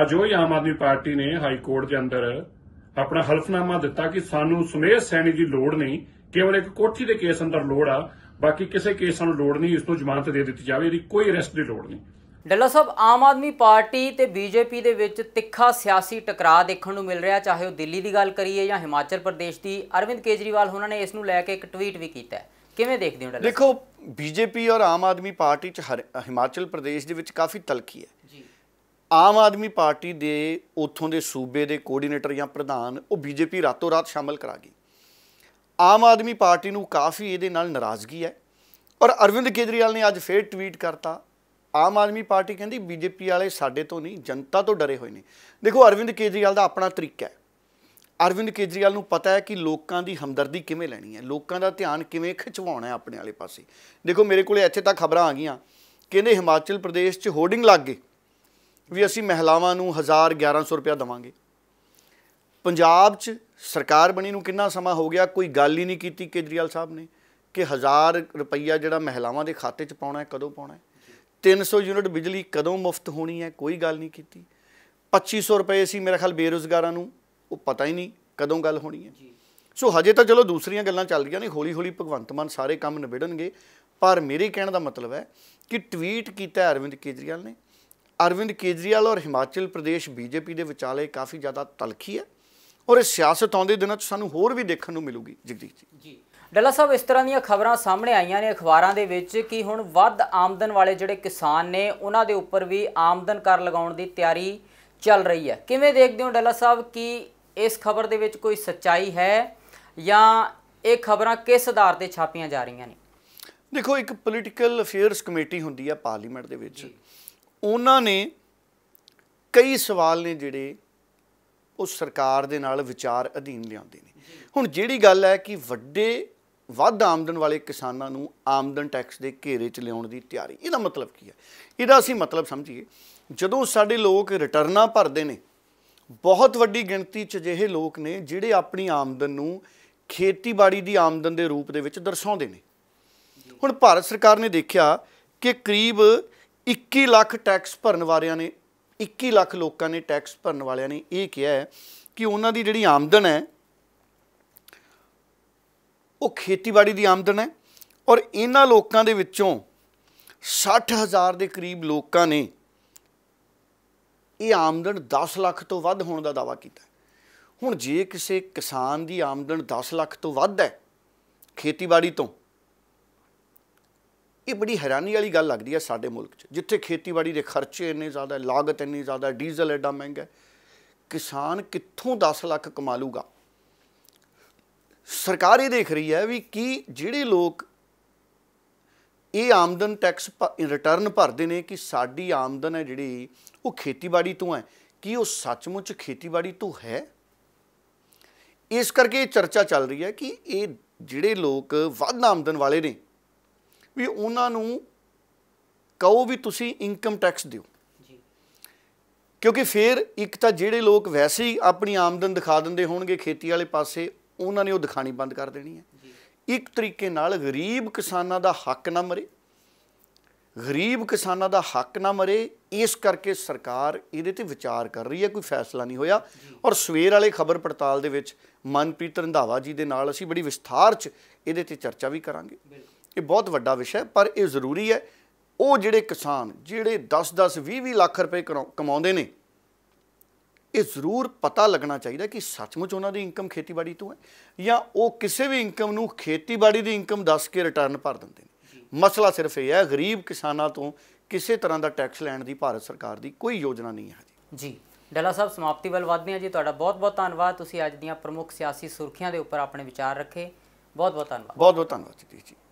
[SPEAKER 2] ਅੱਜ ਉਹ ਆਮ ਆਦਮੀ ਪਾਰਟੀ ਨੇ ਹਾਈ ਕੋਰਟ ਦੇ ਅੰਦਰ ਆਪਣਾ ਹਲਫਨਾਮਾ ਦਿੱਤਾ ਕਿ ਸਾਨੂੰ ਸੁਮੇਸ਼ ਸੈਣੀ ਦੀ ਲੋੜ ਨਹੀਂ ਕੇਵਲ ਇੱਕ ਕੋਠੀ ਦੇ ਕੇਸ ਅੰਦਰ ਲੋੜ ਆ ਬਾਕੀ ਕਿਸੇ ਕੇਸ ਨੂੰ ਲੋੜ ਨਹੀਂ ਇਸ ਨੂੰ ਜ਼ਮਾਨਤ ਦੇ ਦਿੱਤੀ ਜਾਵੇ ਇਹਦੀ ਕੋਈ ਅਰੈਸਟ ਦੀ ਲੋੜ ਨਹੀਂ
[SPEAKER 1] ਡੱਲਾ ਸਾਹਿਬ ਆਮ ਆਦਮੀ ਪਾਰਟੀ ਤੇ ਬੀਜੇਪੀ ਦੇ ਵਿੱਚ ਤਿੱਖਾ ਸਿਆਸੀ ਟਕਰਾਅ ਦੇਖਣ ਨੂੰ ਮਿਲ ਰਿਹਾ ਚਾਹੇ ਉਹ ਦਿੱਲੀ ਦੀ ਗੱਲ ਕਰੀਏ ਜਾਂ ਹਿਮਾਚਲ ਪ੍ਰਦੇਸ਼ ਦੀ ਅਰਵਿੰਦ ਕੇਜਰੀਵਾਲ ਉਹਨਾਂ ਨੇ ਇਸ ਨੂੰ ਲੈ ਕੇ ਇੱਕ ਟਵੀਟ ਵੀ ਕੀਤਾ ਕਿਵੇਂ ਦੇਖਦੇ ਹੋ ਡੱਲਾ ਦੇਖੋ
[SPEAKER 2] ਬੀਜੇਪੀ ਔਰ ਆਮ ਆਦਮੀ ਪਾਰਟੀ ਚ ਹਿਮਾਚਲ ਪ੍ਰਦੇਸ਼ ਦੇ ਵਿੱਚ ਕਾਫੀ ਤਲਕੀ ਹੈ ਆਮ ਆਦਮੀ ਪਾਰਟੀ ਦੇ ਉਥੋਂ ਦੇ ਸੂਬੇ ਦੇ ਕੋਆਰਡੀਨੇਟਰ ਜਾਂ ਪ੍ਰਧਾਨ ਉਹ ਬੀਜੇਪੀ ਰਾਤੋਂ ਰਾਤ ਸ਼ਾਮਲ ਕਰਾ ਗਈ ਆਮ ਆਦਮੀ ਪਾਰਟੀ ਨੂੰ ਕਾਫੀ ਇਹਦੇ ਨਾਲ ਨਾਰਾਜ਼ਗੀ ਹੈ ਔਰ ਅਰਵਿੰਦ ਕੇਜਰੀਵਾਲ ਨੇ ਅੱਜ ਫੇਰ ਟਵੀਟ ਕਰਤਾ ਆਮ ਆਦਮੀ ਪਾਰਟੀ ਕਹਿੰਦੀ ਬੀਜੇਪੀ ਵਾਲੇ ਸਾਡੇ ਤੋਂ ਨਹੀਂ ਜਨਤਾ ਤੋਂ ਡਰੇ ਹੋਏ ਨੇ ਦੇਖੋ ਅਰਵਿੰਦ ਕੇਜਰੀਵਾਲ ਦਾ ਆਪਣਾ ਤਰੀਕਾ ਹੈ ਅਰਵਿੰਦ ਕੇਜਰੀਵਾਲ ਨੂੰ ਪਤਾ ਹੈ ਕਿ ਲੋਕਾਂ ਦੀ ਹਮਦਰਦੀ ਕਿਵੇਂ ਲੈਣੀ ਹੈ ਲੋਕਾਂ ਦਾ ਧਿਆਨ ਕਿਵੇਂ ਖਿਚਵਾਉਣਾ ਹੈ ਆਪਣੇ ਵਾਲੇ ਪਾਸੇ ਦੇਖੋ ਮੇਰੇ ਕੋਲੇ ਇੱਥੇ ਤੱਕ ਖਬਰਾਂ ਆ ਗਈਆਂ ਕਹਿੰਦੇ ਹਿਮਾਚਲ ਪ੍ਰਦੇਸ਼ 'ਚ ਹੋਰਡਿੰਗ ਲੱਗ ਗਏ ਵੀ ਅਸੀਂ ਮਹਿਲਾਵਾਂ ਨੂੰ 1100 ਰੁਪਏ ਦਵਾਂਗੇ ਪੰਜਾਬ 'ਚ ਸਰਕਾਰ ਬਣੀ ਨੂੰ ਕਿੰਨਾ ਸਮਾਂ ਹੋ ਗਿਆ ਕੋਈ ਗੱਲ ਹੀ ਨਹੀਂ ਕੀਤੀ ਕੇਜਰੀਵਾਲ ਸਾਹਿਬ ਨੇ ਕਿ 1000 ਰੁਪਈਆ ਜਿਹੜਾ ਮਹਿਲਾਵਾਂ ਦੇ ਖਾਤੇ 'ਚ ਪਾਉਣਾ ਹੈ ਕਦੋਂ ਪਾਉਣਾ ਹੈ 300 ਯੂਨਿਟ ਬਿਜਲੀ ਕਦੋਂ ਮੁਫਤ ਹੋਣੀ ਹੈ ਕੋਈ ਗੱਲ ਨਹੀਂ ਕੀਤੀ 2500 ਰੁਪਏ ਸੀ ਮੇਰੇ ਖਿਆਲ ਬੇਰੋਜ਼ਗਾਰਾਂ ਨੂੰ ਉਹ ਪਤਾ ਹੀ ਨਹੀਂ ਕਦੋਂ ਗੱਲ ਹੋਣੀ ਹੈ ਸੋ ਹਜੇ ਤਾਂ ਚਲੋ ਦੂਸਰੀਆਂ ਗੱਲਾਂ ਚੱਲ ਰਹੀਆਂ ਨੇ ਹੌਲੀ ਹੌਲੀ ਭਗਵੰਤ ਮਾਨ ਸਾਰੇ ਕੰਮ ਨਿਬੜਨਗੇ ਪਰ ਮੇਰੇ ਕਹਿਣ ਦਾ ਮਤਲਬ ਹੈ ਕਿ ਟਵੀਟ ਕੀਤਾ ਅਰਵਿੰਦ ਕੇਜਰੀਵਾਲ ਨੇ ਅਰਵਿੰਦ ਕੇਜਰੀਵਾਲ ਔਰ ਹਿਮਾਚਲ ਪ੍ਰਦੇਸ਼ ਬੀਜੇਪੀ ਦੇ ਵਿਚਾਲੇ ਕਾਫੀ ਜ਼ਿਆਦਾ ਤਲਖੀ ਹੈ ਔਰ ਇਹ ਸਿਆਸਤ ਆਉਂਦੇ ਦਿਨਾਂ 'ਚ ਸਾਨੂੰ ਹੋਰ ਵੀ ਦੇਖਣ ਨੂੰ ਮਿਲੂਗੀ ਜਗਦੀਪ
[SPEAKER 1] ਜੀ ਡੱਲਾ ਸਾਹਿਬ ਇਸ ਤਰ੍ਹਾਂ ਦੀਆਂ ਖਬਰਾਂ ਸਾਹਮਣੇ ਆਈਆਂ ਨੇ ਅਖਬਾਰਾਂ ਦੇ ਵਿੱਚ ਕਿ ਹੁਣ ਵੱਧ ਆਮਦਨ ਵਾਲੇ ਜਿਹੜੇ ਕਿਸਾਨ ਨੇ ਉਹਨਾਂ ਦੇ ਉੱਪਰ ਵੀ ਆਮਦਨ ਕਰ ਲਗਾਉਣ ਦੀ ਤਿਆਰੀ ਚੱਲ ਰਹੀ ਹੈ ਕਿਵੇਂ ਦੇਖਦੇ ਹੋ ਡੱਲਾ ਸਾਹਿਬ ਕਿ ਇਸ ਖਬਰ ਦੇ ਵਿੱਚ ਕੋਈ ਸੱਚਾਈ ਹੈ ਜਾਂ ਇਹ ਖਬਰਾਂ ਕਿਸ ਆਧਾਰ ਤੇ ਛਾਪੀਆਂ ਜਾ ਰਹੀਆਂ ਨੇ
[SPEAKER 2] ਦੇਖੋ ਇੱਕ ਪੋਲੀਟੀਕਲ ਅਫੇਅਰਸ ਕਮੇਟੀ ਹੁੰਦੀ ਹੈ ਪਾਰਲੀਮੈਂਟ ਦੇ ਵਿੱਚ ਉਹਨਾਂ ਨੇ ਕਈ ਸਵਾਲ ਨੇ ਜਿਹੜੇ ਉਹ ਸਰਕਾਰ ਦੇ ਨਾਲ ਵਿਚਾਰ ਅਧੀਨ ਲਿਆਉਂਦੇ ਨੇ ਹੁਣ ਜਿਹੜੀ ਗੱਲ ਹੈ ਕਿ ਵੱਡੇ ਵੱਧ ਆਮਦਨ ਵਾਲੇ ਕਿਸਾਨਾਂ ਨੂੰ ਆਮਦਨ ਟੈਕਸ ਦੇ ਘੇਰੇ 'ਚ ਲਿਆਉਣ ਦੀ ਤਿਆਰੀ ਇਹਦਾ ਮਤਲਬ ਕੀ ਹੈ ਇਹਦਾ ਅਸੀਂ ਮਤਲਬ ਸਮਝੀਏ ਜਦੋਂ ਸਾਡੇ ਲੋਕ ਰਿਟਰਨਾਂ ਭਰਦੇ ਨੇ ਬਹੁਤ ਵੱਡੀ ਗਿਣਤੀ 'ਚ ਅਜਿਹੇ ਲੋਕ ਨੇ ਜਿਹੜੇ ਆਪਣੀ ਆਮਦਨ ਨੂੰ ਖੇਤੀਬਾੜੀ ਦੀ ਆਮਦਨ ਦੇ ਰੂਪ ਦੇ ਵਿੱਚ ਦਰਸਾਉਂਦੇ ਨੇ ਹੁਣ ਭਾਰਤ ਸਰਕਾਰ ਨੇ ਦੇਖਿਆ ਕਿ ਕਰੀਬ 21 ਲੱਖ ਟੈਕਸ ਭਰਨ ਵਾਲਿਆਂ ਨੇ 21 ਲੱਖ ਲੋਕਾਂ ਨੇ ਟੈਕਸ ਭਰਨ ਵਾਲਿਆਂ ਨੇ ਇਹ ਕਿਹਾ ਹੈ ਕਿ ਉਹਨਾਂ ਦੀ ਜਿਹੜੀ ਆਮਦਨ ਹੈ ਉਹ ਖੇਤੀਬਾੜੀ ਦੀ ਆਮਦਨ ਹੈ ਔਰ ਇਹਨਾਂ ਲੋਕਾਂ ਦੇ ਵਿੱਚੋਂ 60000 ਦੇ ਕਰੀਬ ਲੋਕਾਂ ਨੇ ਇਹ ਆਮਦਨ 10 ਲੱਖ ਤੋਂ ਵੱਧ ਹੋਣ ਦਾ ਦਾਵਾ ਕੀਤਾ ਹੁਣ ਜੇ ਕਿਸੇ ਕਿਸਾਨ ਦੀ ਆਮਦਨ 10 ਲੱਖ ਤੋਂ ਵੱਧ ਹੈ ਖੇਤੀਬਾੜੀ ਤੋਂ ਇਹ ਬੜੀ ਹੈਰਾਨੀ ਵਾਲੀ ਗੱਲ ਲੱਗਦੀ ਹੈ ਸਾਡੇ ਮੁਲਕ 'ਚ ਜਿੱਥੇ ਖੇਤੀਬਾੜੀ ਦੇ ਖਰਚੇ ਇੰਨੇ ਜ਼ਿਆਦਾ ਲਾਗਤ ਇੰਨੀ ਜ਼ਿਆਦਾ ਡੀਜ਼ਲ ਐਡਾ ਮਹਿੰਗਾ ਹੈ ਕਿਸਾਨ ਕਿੱਥੋਂ 10 ਲੱਖ ਕਮਾ ਲੂਗਾ ਸਰਕਾਰ ਇਹ ਦੇਖ ਰਹੀ ਹੈ ਵੀ ਕੀ ਜਿਹੜੇ ਲੋਕ ਇਹ ਆਮਦਨ ਟੈਕਸ ਰਿਟਰਨ ਭਰਦੇ ਨੇ ਕਿ ਸਾਡੀ ਆਮਦਨ ਹੈ ਜਿਹੜੀ ਉਹ ਖੇਤੀਬਾੜੀ ਤੋਂ ਹੈ ਕੀ ਉਹ ਸੱਚਮੁੱਚ ਖੇਤੀਬਾੜੀ ਤੋਂ ਹੈ ਇਸ ਕਰਕੇ ਚਰਚਾ ਚੱਲ ਰਹੀ ਹੈ ਕਿ ਇਹ ਜਿਹੜੇ ਲੋਕ ਵੱਧ ਆਮਦਨ ਵਾਲੇ ਨੇ ਵੀ ਉਹਨਾਂ ਨੂੰ ਕਹੋ ਵੀ ਤੁਸੀਂ ਇਨਕਮ ਟੈਕਸ ਦਿਓ ਕਿਉਂਕਿ ਫਿਰ ਇੱਕ ਤਾਂ ਜਿਹੜੇ ਲੋਕ ਵੈਸੇ ਹੀ ਆਪਣੀ ਆਮਦਨ ਦਿਖਾ ਦਿੰਦੇ ਹੋਣਗੇ ਖੇਤੀ ਵਾਲੇ ਪਾਸੇ ਉਹਨਾਂ ਨੇ ਉਹ ਦਿਖਾਣੀ ਬੰਦ ਕਰ ਦੇਣੀ ਹੈ ਇੱਕ ਤਰੀਕੇ ਨਾਲ ਗਰੀਬ ਕਿਸਾਨਾਂ ਦਾ ਹੱਕ ਨਾ ਮਰੇ ਗਰੀਬ ਕਿਸਾਨਾਂ ਦਾ ਹੱਕ ਨਾ ਮਰੇ ਇਸ ਕਰਕੇ ਸਰਕਾਰ ਇਹਦੇ ਤੇ ਵਿਚਾਰ ਕਰ ਰਹੀ ਹੈ ਕੋਈ ਫੈਸਲਾ ਨਹੀਂ ਹੋਇਆ ਔਰ ਸਵੇਰ ਵਾਲੇ ਖਬਰ ਪੜਤਾਲ ਦੇ ਵਿੱਚ ਮਨਪ੍ਰੀਤ ਰੰਧਾਵਾ ਜੀ ਦੇ ਨਾਲ ਅਸੀਂ ਬੜੀ ਵਿਸਥਾਰ 'ਚ ਇਹਦੇ ਤੇ ਚਰਚਾ ਵੀ ਕਰਾਂਗੇ ਇਹ ਬਹੁਤ ਵੱਡਾ ਵਿਸ਼ਾ ਹੈ ਪਰ ਇਹ ਜ਼ਰੂਰੀ ਹੈ ਉਹ ਜਿਹੜੇ ਕਿਸਾਨ ਜਿਹੜੇ 10-10 20-20 ਲੱਖ ਰੁਪਏ ਕਮਾਉਂਦੇ ਨੇ ਇਹ ਜ਼ਰੂਰ ਪਤਾ ਲੱਗਣਾ ਚਾਹੀਦਾ ਕਿ ਸੱਚਮੁੱਚ ਉਹਨਾਂ ਦੀ ਇਨਕਮ ਖੇਤੀਬਾੜੀ ਤੋਂ ਹੈ ਜਾਂ ਉਹ ਕਿਸੇ ਵੀ ਇਨਕਮ ਨੂੰ ਖੇਤੀਬਾੜੀ ਦੀ ਇਨਕਮ ਦੱਸ ਕੇ ਰਿਟਰਨ ਭਰ ਦਿੰਦੇ ਨੇ ਮਸਲਾ ਸਿਰਫ ਇਹ ਹੈ ਗਰੀਬ ਕਿਸਾਨਾਂ ਤੋਂ ਕਿਸੇ ਤਰ੍ਹਾਂ ਦਾ ਟੈਕਸ ਲੈਣ ਦੀ ਭਾਰਤ ਸਰਕਾਰ ਦੀ ਕੋਈ ਯੋਜਨਾ ਨਹੀਂ ਹੈ
[SPEAKER 1] ਜੀ ਡੱਲਾ ਸਾਹਿਬ ਸਮਾਪਤੀ ਵੱਲ ਵਧਦੇ ਹਾਂ ਜੀ ਤੁਹਾਡਾ ਬਹੁਤ-ਬਹੁਤ ਧੰਨਵਾਦ ਤੁਸੀਂ ਅੱਜ ਦੀਆਂ ਪ੍ਰਮੁੱਖ ਸਿਆਸੀ ਸੁਰਖੀਆਂ ਦੇ ਉੱਪਰ ਆਪਣੇ ਵਿਚਾਰ ਰੱਖੇ ਬਹੁਤ-ਬਹੁਤ ਧੰਨਵਾਦ ਬਹੁਤ-ਬਹੁਤ ਧੰਨਵਾਦ ਜੀ